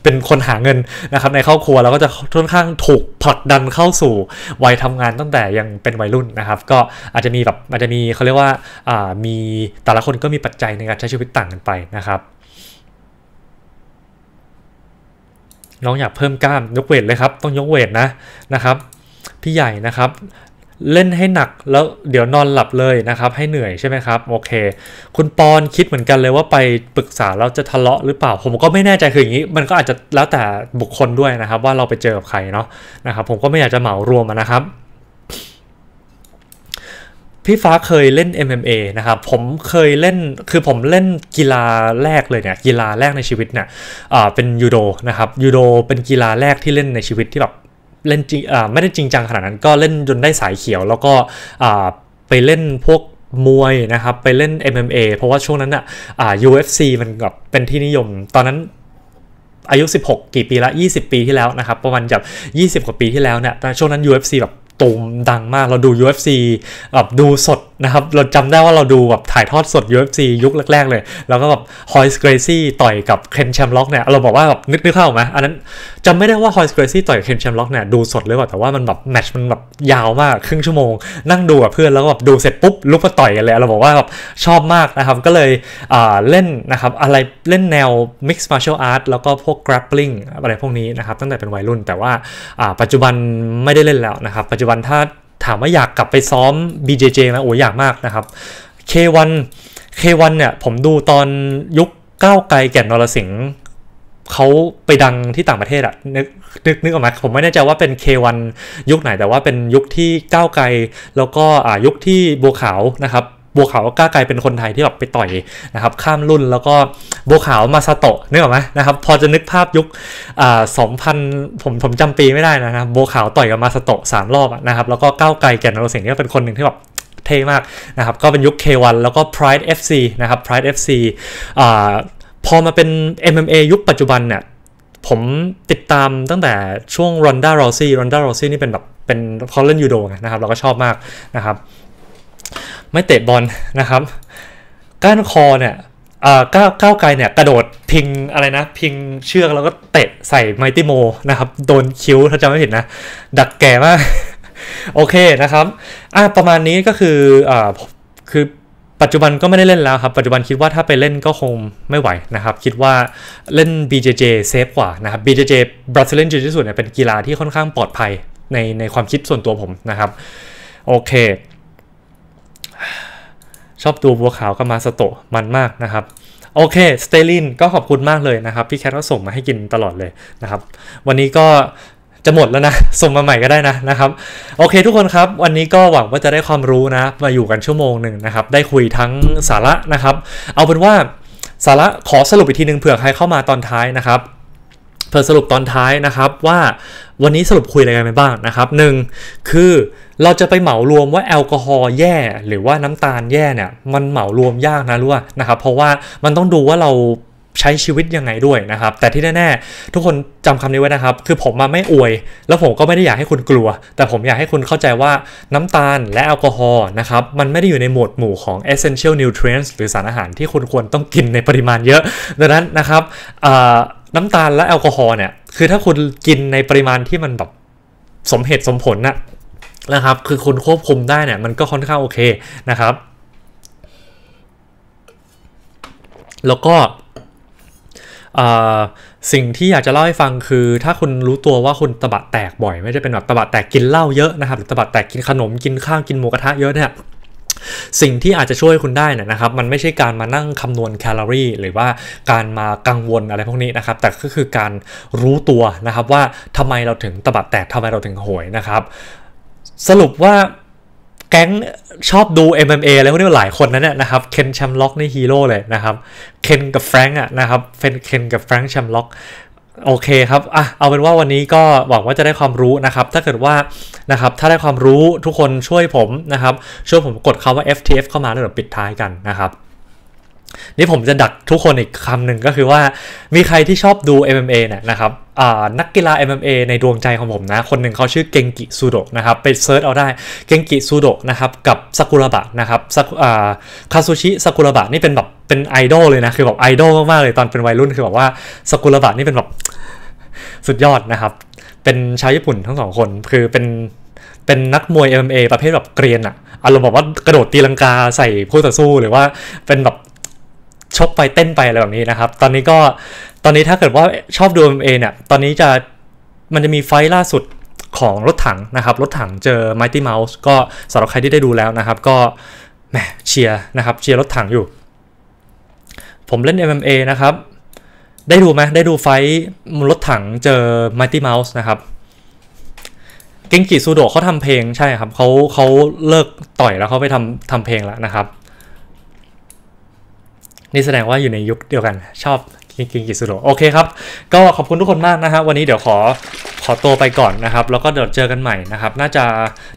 เป็นคนหาเงินนะครับ ในครอบครัวเราก็จะค่อนข้างถูกผลักดันเข้าสู่วัยทำงานตั้งแต่ยังเป็นวัยรุ่นนะครับ ก็อาจจะมีแบบอาจจะมีเขาเรียกว่าามีแต่ละคนก็มีปัจจัยในการใช้ชีวิตต่างกันไปนะครับน้องอยากเพิ่มกล้ามยกเวท เลยครับ ต้องยกเวทนะนะครับพี่ใหญ่นะครับเล่นให้หนักแล้วเดี๋ยวนอนหลับเลยนะครับให้เหนื่อยใช่ไหมครับโอเค คุณปอนคิดเหมือนกันเลยว่าไปปรึกษาเราจะทะเลาะหรือเปล่า ผมก็ไม่แน่ใจคืออย่างนี้ มันก็อาจจะแล้วแต่บุคคลด้วยนะครับว่าเราไปเจอกับใครเนาะนะครับผมก็ไม่อยากจะเหมารวมนะครับพี่ฟ้าเคยเล่น MMA นะครับผมเคยเล่นคือผมเล่นกีฬาแรกเลยเนี่ยกีฬาแรกในชีวิตเนี่ยเป็นยูโดนะครับยูโดเป็นกีฬาแรกที่เล่นในชีวิตที่แบบเล่นจริงไม่ได้จริงจังขนาดนั้นก็เล่นจนได้สายเขียว แล้วก็ไปเล่นพวกมวยนะครับ ไปเล่น MMA เพราะว่าช่วงนั้นอ่ะ UFC มันแบบเป็นที่นิยม ตอนนั้นอายุ 16 กี่ปีละ 20 ปีที่แล้วนะครับ ประมาณแบบ20 กว่าปีที่แล้วเนี่ยช่วงนั้น UFC แบบตูมดังมาก เราดู UFC แบบดูสดนะครับเราจำได้ว่าเราดูแบบถ่ายทอดสด UFC ยุคแรก ๆ เลย แล้วก็แบบฮอยส์เกรซี่ต่อยกับเคนแชมล็อกเนี่ยเราบอกว่าแบบนึกนึกเข้าไหมอันนั้นจำไม่ได้ว่าฮอยส์เกรซี่ต่อยเคนแชมล็อกเนี่ยดูสดหรือเปล่าแต่ว่ามันแบบแมช์มันแบบยาวมาก ครึ่งชั่วโมงนั่งดูกับเพื่อนแล้วแบบดูเสร็จปุ๊บลุกมาต่อยกันเลย เราบอกว่าแบบชอบมากนะครับก็เลยเล่นนะครับอะไรเล่นแนว mixed m a ชัลอาร์ตแล้วก็พวกกรา p ลิงอะไรพวกนี้นะครับตั้งแต่เป็นวัยรุ่นแต่ว่าปัจจุบันไม่ได้เล่นแล้วนะครับปัจจุบันถ้าถามว่าอยากกลับไปซ้อม BJJ ไหมโอ้ยอยากมากนะครับ K1 K1 เนี่ยผมดูตอนยุคก้าวไกล แก่นนรสิงห์เขาไปดังที่ต่างประเทศอะนึกนึกนึกออกมาผมไม่แน่ใจว่าเป็น K1 ยุคไหนแต่ว่าเป็นยุคที่ก้าวไกล แล้วก็ยุคที่บัวขาวนะครับบัวขาวก็กลายเป็นคนไทยที่แบบไปต่อยนะครับข้ามรุ่นแล้วก็บัวขาวมาสโตะนึกออกไหมนะครับพอจะนึกภาพยุคสองพันผมผมจำปีไม่ได้นะครับบัวขาวต่อยกับมาสโตะสามรอบนะครับแล้วก็ก้าวไกลแก่นรสิงห์ก็เป็นคนหนึ่งที่แบบเท่มากนะครับก็เป็นยุค K1 แล้วก็ Pride FC นะครับ Pride FC อ่าพอมาเป็น MMA ยุคปัจจุบันเนี่ย ผมติดตามตั้งแต่ช่วงร o นด a r ร u ซี่ร o นด a r ร u ซี่นี่เป็นแบบเป็นเขาเล่นยูโดนะครับเราก็ชอบมากนะครับไม่เตะบอลนะครับก้านคอเนี่ยก้าวก้าวไกลเนี่ยกระโดดพิงอะไรนะพิงเชือกแล้วก็เตะใส่ไมติโมนะครับโดนคิ้วถ้าจำไม่ผิดนะ ดักแก่มาก โอเคนะครับอ่าประมาณนี้ก็คืออ่าคือปัจจุบันก็ไม่ได้เล่นแล้วครับ ปัจจุบันคิดว่าถ้าไปเล่นก็คงไม่ไหวนะครับ คิดว่าเล่น BJJ เซฟกว่านะครับ BJJ Brazilian Jiu Jitsu เนี่ยเป็นกีฬาที่ค่อนข้างปลอดภัยในในความคิดส่วนตัวผมนะครับ โอเคชอบดูบัวขาวกับมาสโตะมันมากนะครับ โอเค สเตลินก็ขอบคุณมากเลยนะครับพี่แคทก็ส่งมาให้กินตลอดเลยนะครับ วันนี้ก็จะหมดแล้วนะ ส่งมาใหม่ก็ได้นะนะครับ โอเค ทุกคนครับวันนี้ก็หวังว่าจะได้ความรู้นะ มาอยู่กันชั่วโมงหนึ่งนะครับ ได้คุยทั้งสาระนะครับ เอาเป็นว่าสาระขอสรุปอีกทีหนึ่งเผื่อใครเข้ามาตอนท้ายนะครับอสรุปตอนท้ายนะครับว่าวันนี้สรุปคุยอะไรกันไปบ้างนะครับหนึ่งคือเราจะไปเหมารวมว่าแอลกอฮอล์แย่ หรือว่าน้ำตาลแย่เนี่ย มันเหมารวมยากนะรู้ว่านะครับ เพราะว่ามันต้องดูว่าเราใช้ชีวิตยังไงด้วยนะครับ แต่ที่แน่ๆ ทุกคนจำคำนี้ไว้นะครับ คือผมมาไม่อวย แล้วผมก็ไม่ได้อยากให้คุณกลัว แต่ผมอยากให้คุณเข้าใจว่าน้ำตาลและแอลกอฮอล์นะครับมันไม่ได้อยู่ในหมวดหมู่ของ essential nutrients หรือสารอาหารที่คุณควรต้องกินในปริมาณเยอะดังนั้นนะครับน้ำตาลและแอลกอฮอล์เนี่ย คือถ้าคุณกินในปริมาณที่มันแบบสมเหตุสมผลนะนะครับ คือคุณควบคุมได้เนี่ย มันก็ค่อนข้างโอเคนะครับ แล้วก็สิ่งที่อยากจะเล่าให้ฟังคือ ถ้าคุณรู้ตัวว่าคุณตะบะแตกบ่อยไม่ได้เป็นแบบตะบะแตกกินเหล้าเยอะนะครับหรือตะบะแตกกินขนมกินข้าวกินหมูกระทะเยอะเนี่ยสิ่งที่อาจจะช่วยคุณได้นะครับ มันไม่ใช่การมานั่งคำนวณแคลอรี่หรือว่าการมากังวลอะไรพวกนี้นะครับ แต่ก็คือการรู้ตัวนะครับว่าทำไมเราถึงตะบัดแตกทำไมเราถึง่วยนะครับ สรุปว่าแก๊งชอบดู MMA แล้วกเนี่ยหลายคนนั้นเนี่ยนะครับเคนแชมล็อกนี่ฮีโร่เลยนะครับเคนกับแฟรงก์อ่ะนะครับเคนกับแฟรงก์แชมล็อกโอเคครับ อ่ะ เอาเป็นว่าวันนี้ก็หวังว่าจะได้ความรู้นะครับ ถ้าเกิดว่า นะครับ ถ้าได้ความรู้ทุกคนช่วยผมนะครับ ช่วยผมกดคาว่า FTF เข้ามาแล้วเดี๋ยวปิดท้ายกันนะครับ นี่ผมจะดักทุกคนอีกคำหนึ่งก็คือว่า มีใครที่ชอบดู MMA เนี่ยนะครับ นักกีฬา MMA ในดวงใจของผมนะ คนหนึ่งเขาชื่อเกงกิซูโดะนะครับ ไปเซิร์ชเอาได้เกงกิซูโดะนะครับ กับซากุระบะนะครับคาซูชิซากุระบะนี่เป็นแบบ เป็นไอดอลเลยนะ คือแบบไอดอลมากๆเลยตอนเป็นวัยรุ่น คือแบบว่าซากุระบะนี่เป็นแบบสุดยอดนะครับ เป็นชาวญี่ปุ่นทั้งสองคน คือเป็น เป็นนักมวย MMA ประเภทแบบเกรียนอะอารมณ์แบบว่ากระโดดตีลังกาใส่ผู้ต่อสู้ หรือว่าเป็นแบบชกไปเต้นไปอะไรแบบนี้นะครับ ตอนนี้ก็ ตอนนี้ถ้าเกิดว่าชอบดู MMA เนี่ย ตอนนี้จะ มันจะมีไฟล่าสุดของรถถังนะครับ รถถังเจอ Mighty Mouse ก็สำหรับใครที่ได้ดูแล้วนะครับ ก็แหมเชียร์นะครับ เชียร์รถถังอยู่ ผมเล่น MMA นะครับได้ดูไหมได้ดูไฟรถถังเจอ Mighty Mouse นะครับเก่งกิซูโดเขาทำเพลงใช่ครับเขาเขาเลิกต่อยแล้วเขาไปทำทำเพลงแล้วนะครับ นี่แสดงว่าอยู่ในยุคเดียวกัน ชอบเก่งกิซูโดโอเคครับ ก็ขอบคุณทุกคนมากนะฮะวันนี้เดี๋ยวขอขอตัวไปก่อนนะครับ แล้วก็เดี๋ยวเจอกันใหม่นะครับ น่าจะ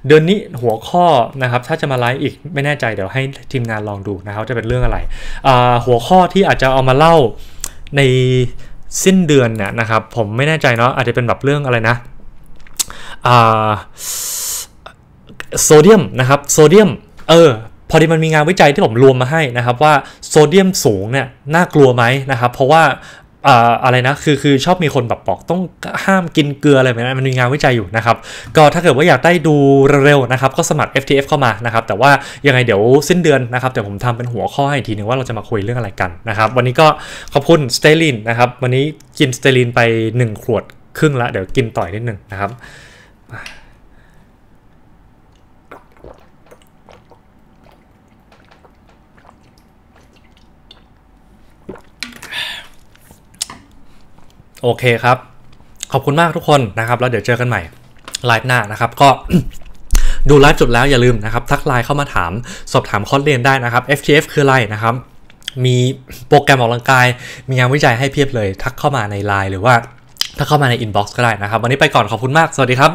เดือนนี้หัวข้อนะครับ ถ้าจะมาไลฟ์อีกไม่แน่ใจเดี๋ยวให้ทีมงานลองดูนะครับจะเป็นเรื่องอะไรหัวข้อที่อาจจะเอามาเล่าในสิ้นเดือนเนี่ยนะครับ ผมไม่แน่ใจเนาะอาจจะเป็นแบบเรื่องอะไรนะโซเดียมนะครับโซเดียมเออพอดีมันมีงานวิจัยที่ผมรวมมาให้นะครับ ว่าโซเดียมสูงเนี่ย น่ากลัวไหมนะครับ เพราะว่าอะไรนะคือคือชอบมีคนแบบบอกต้องห้ามกินเกลืออะไรแบบนั้นมันมีงานวิจัยอยู่นะครับ ก็ถ้าเกิดว่าอยากได้ดูเร็วๆนะครับ ก็สมัคร FTF เข้ามานะครับแต่ว่ายังไงเดี๋ยวสิ้นเดือนนะครับเดี๋ยวผมทำเป็นหัวข้อให้ทีนึงว่าเราจะมาคุยเรื่องอะไรกันนะครับ วันนี้ก็ขอบคุณสเตลินนะครับวันนี้กินสเตลินไป 1 ขวดครึ่งละ เดี๋ยวกินต่อยนิดนึงนะครับโอเคครับขอบคุณมากทุกคนนะครับแล้วเดี๋ยวเจอกันใหม่ไลฟ์หน้านะครับ ก็ดูไลฟ์จบแล้วอย่าลืมนะครับทักไลน์เข้ามาถามสอบถามคอร์สเรียนได้นะครับ FTF คืออะไรนะครับ มีโปรแกรมออกกำลังกาย มีงานวิจัยให้เพียบเลยทักเข้ามาในไลน์หรือว่าถ้าเข้ามาในอินบ็อกซ์ก็ได้นะครับวันนี้ไปก่อนขอบคุณมาก สวัสดีครับ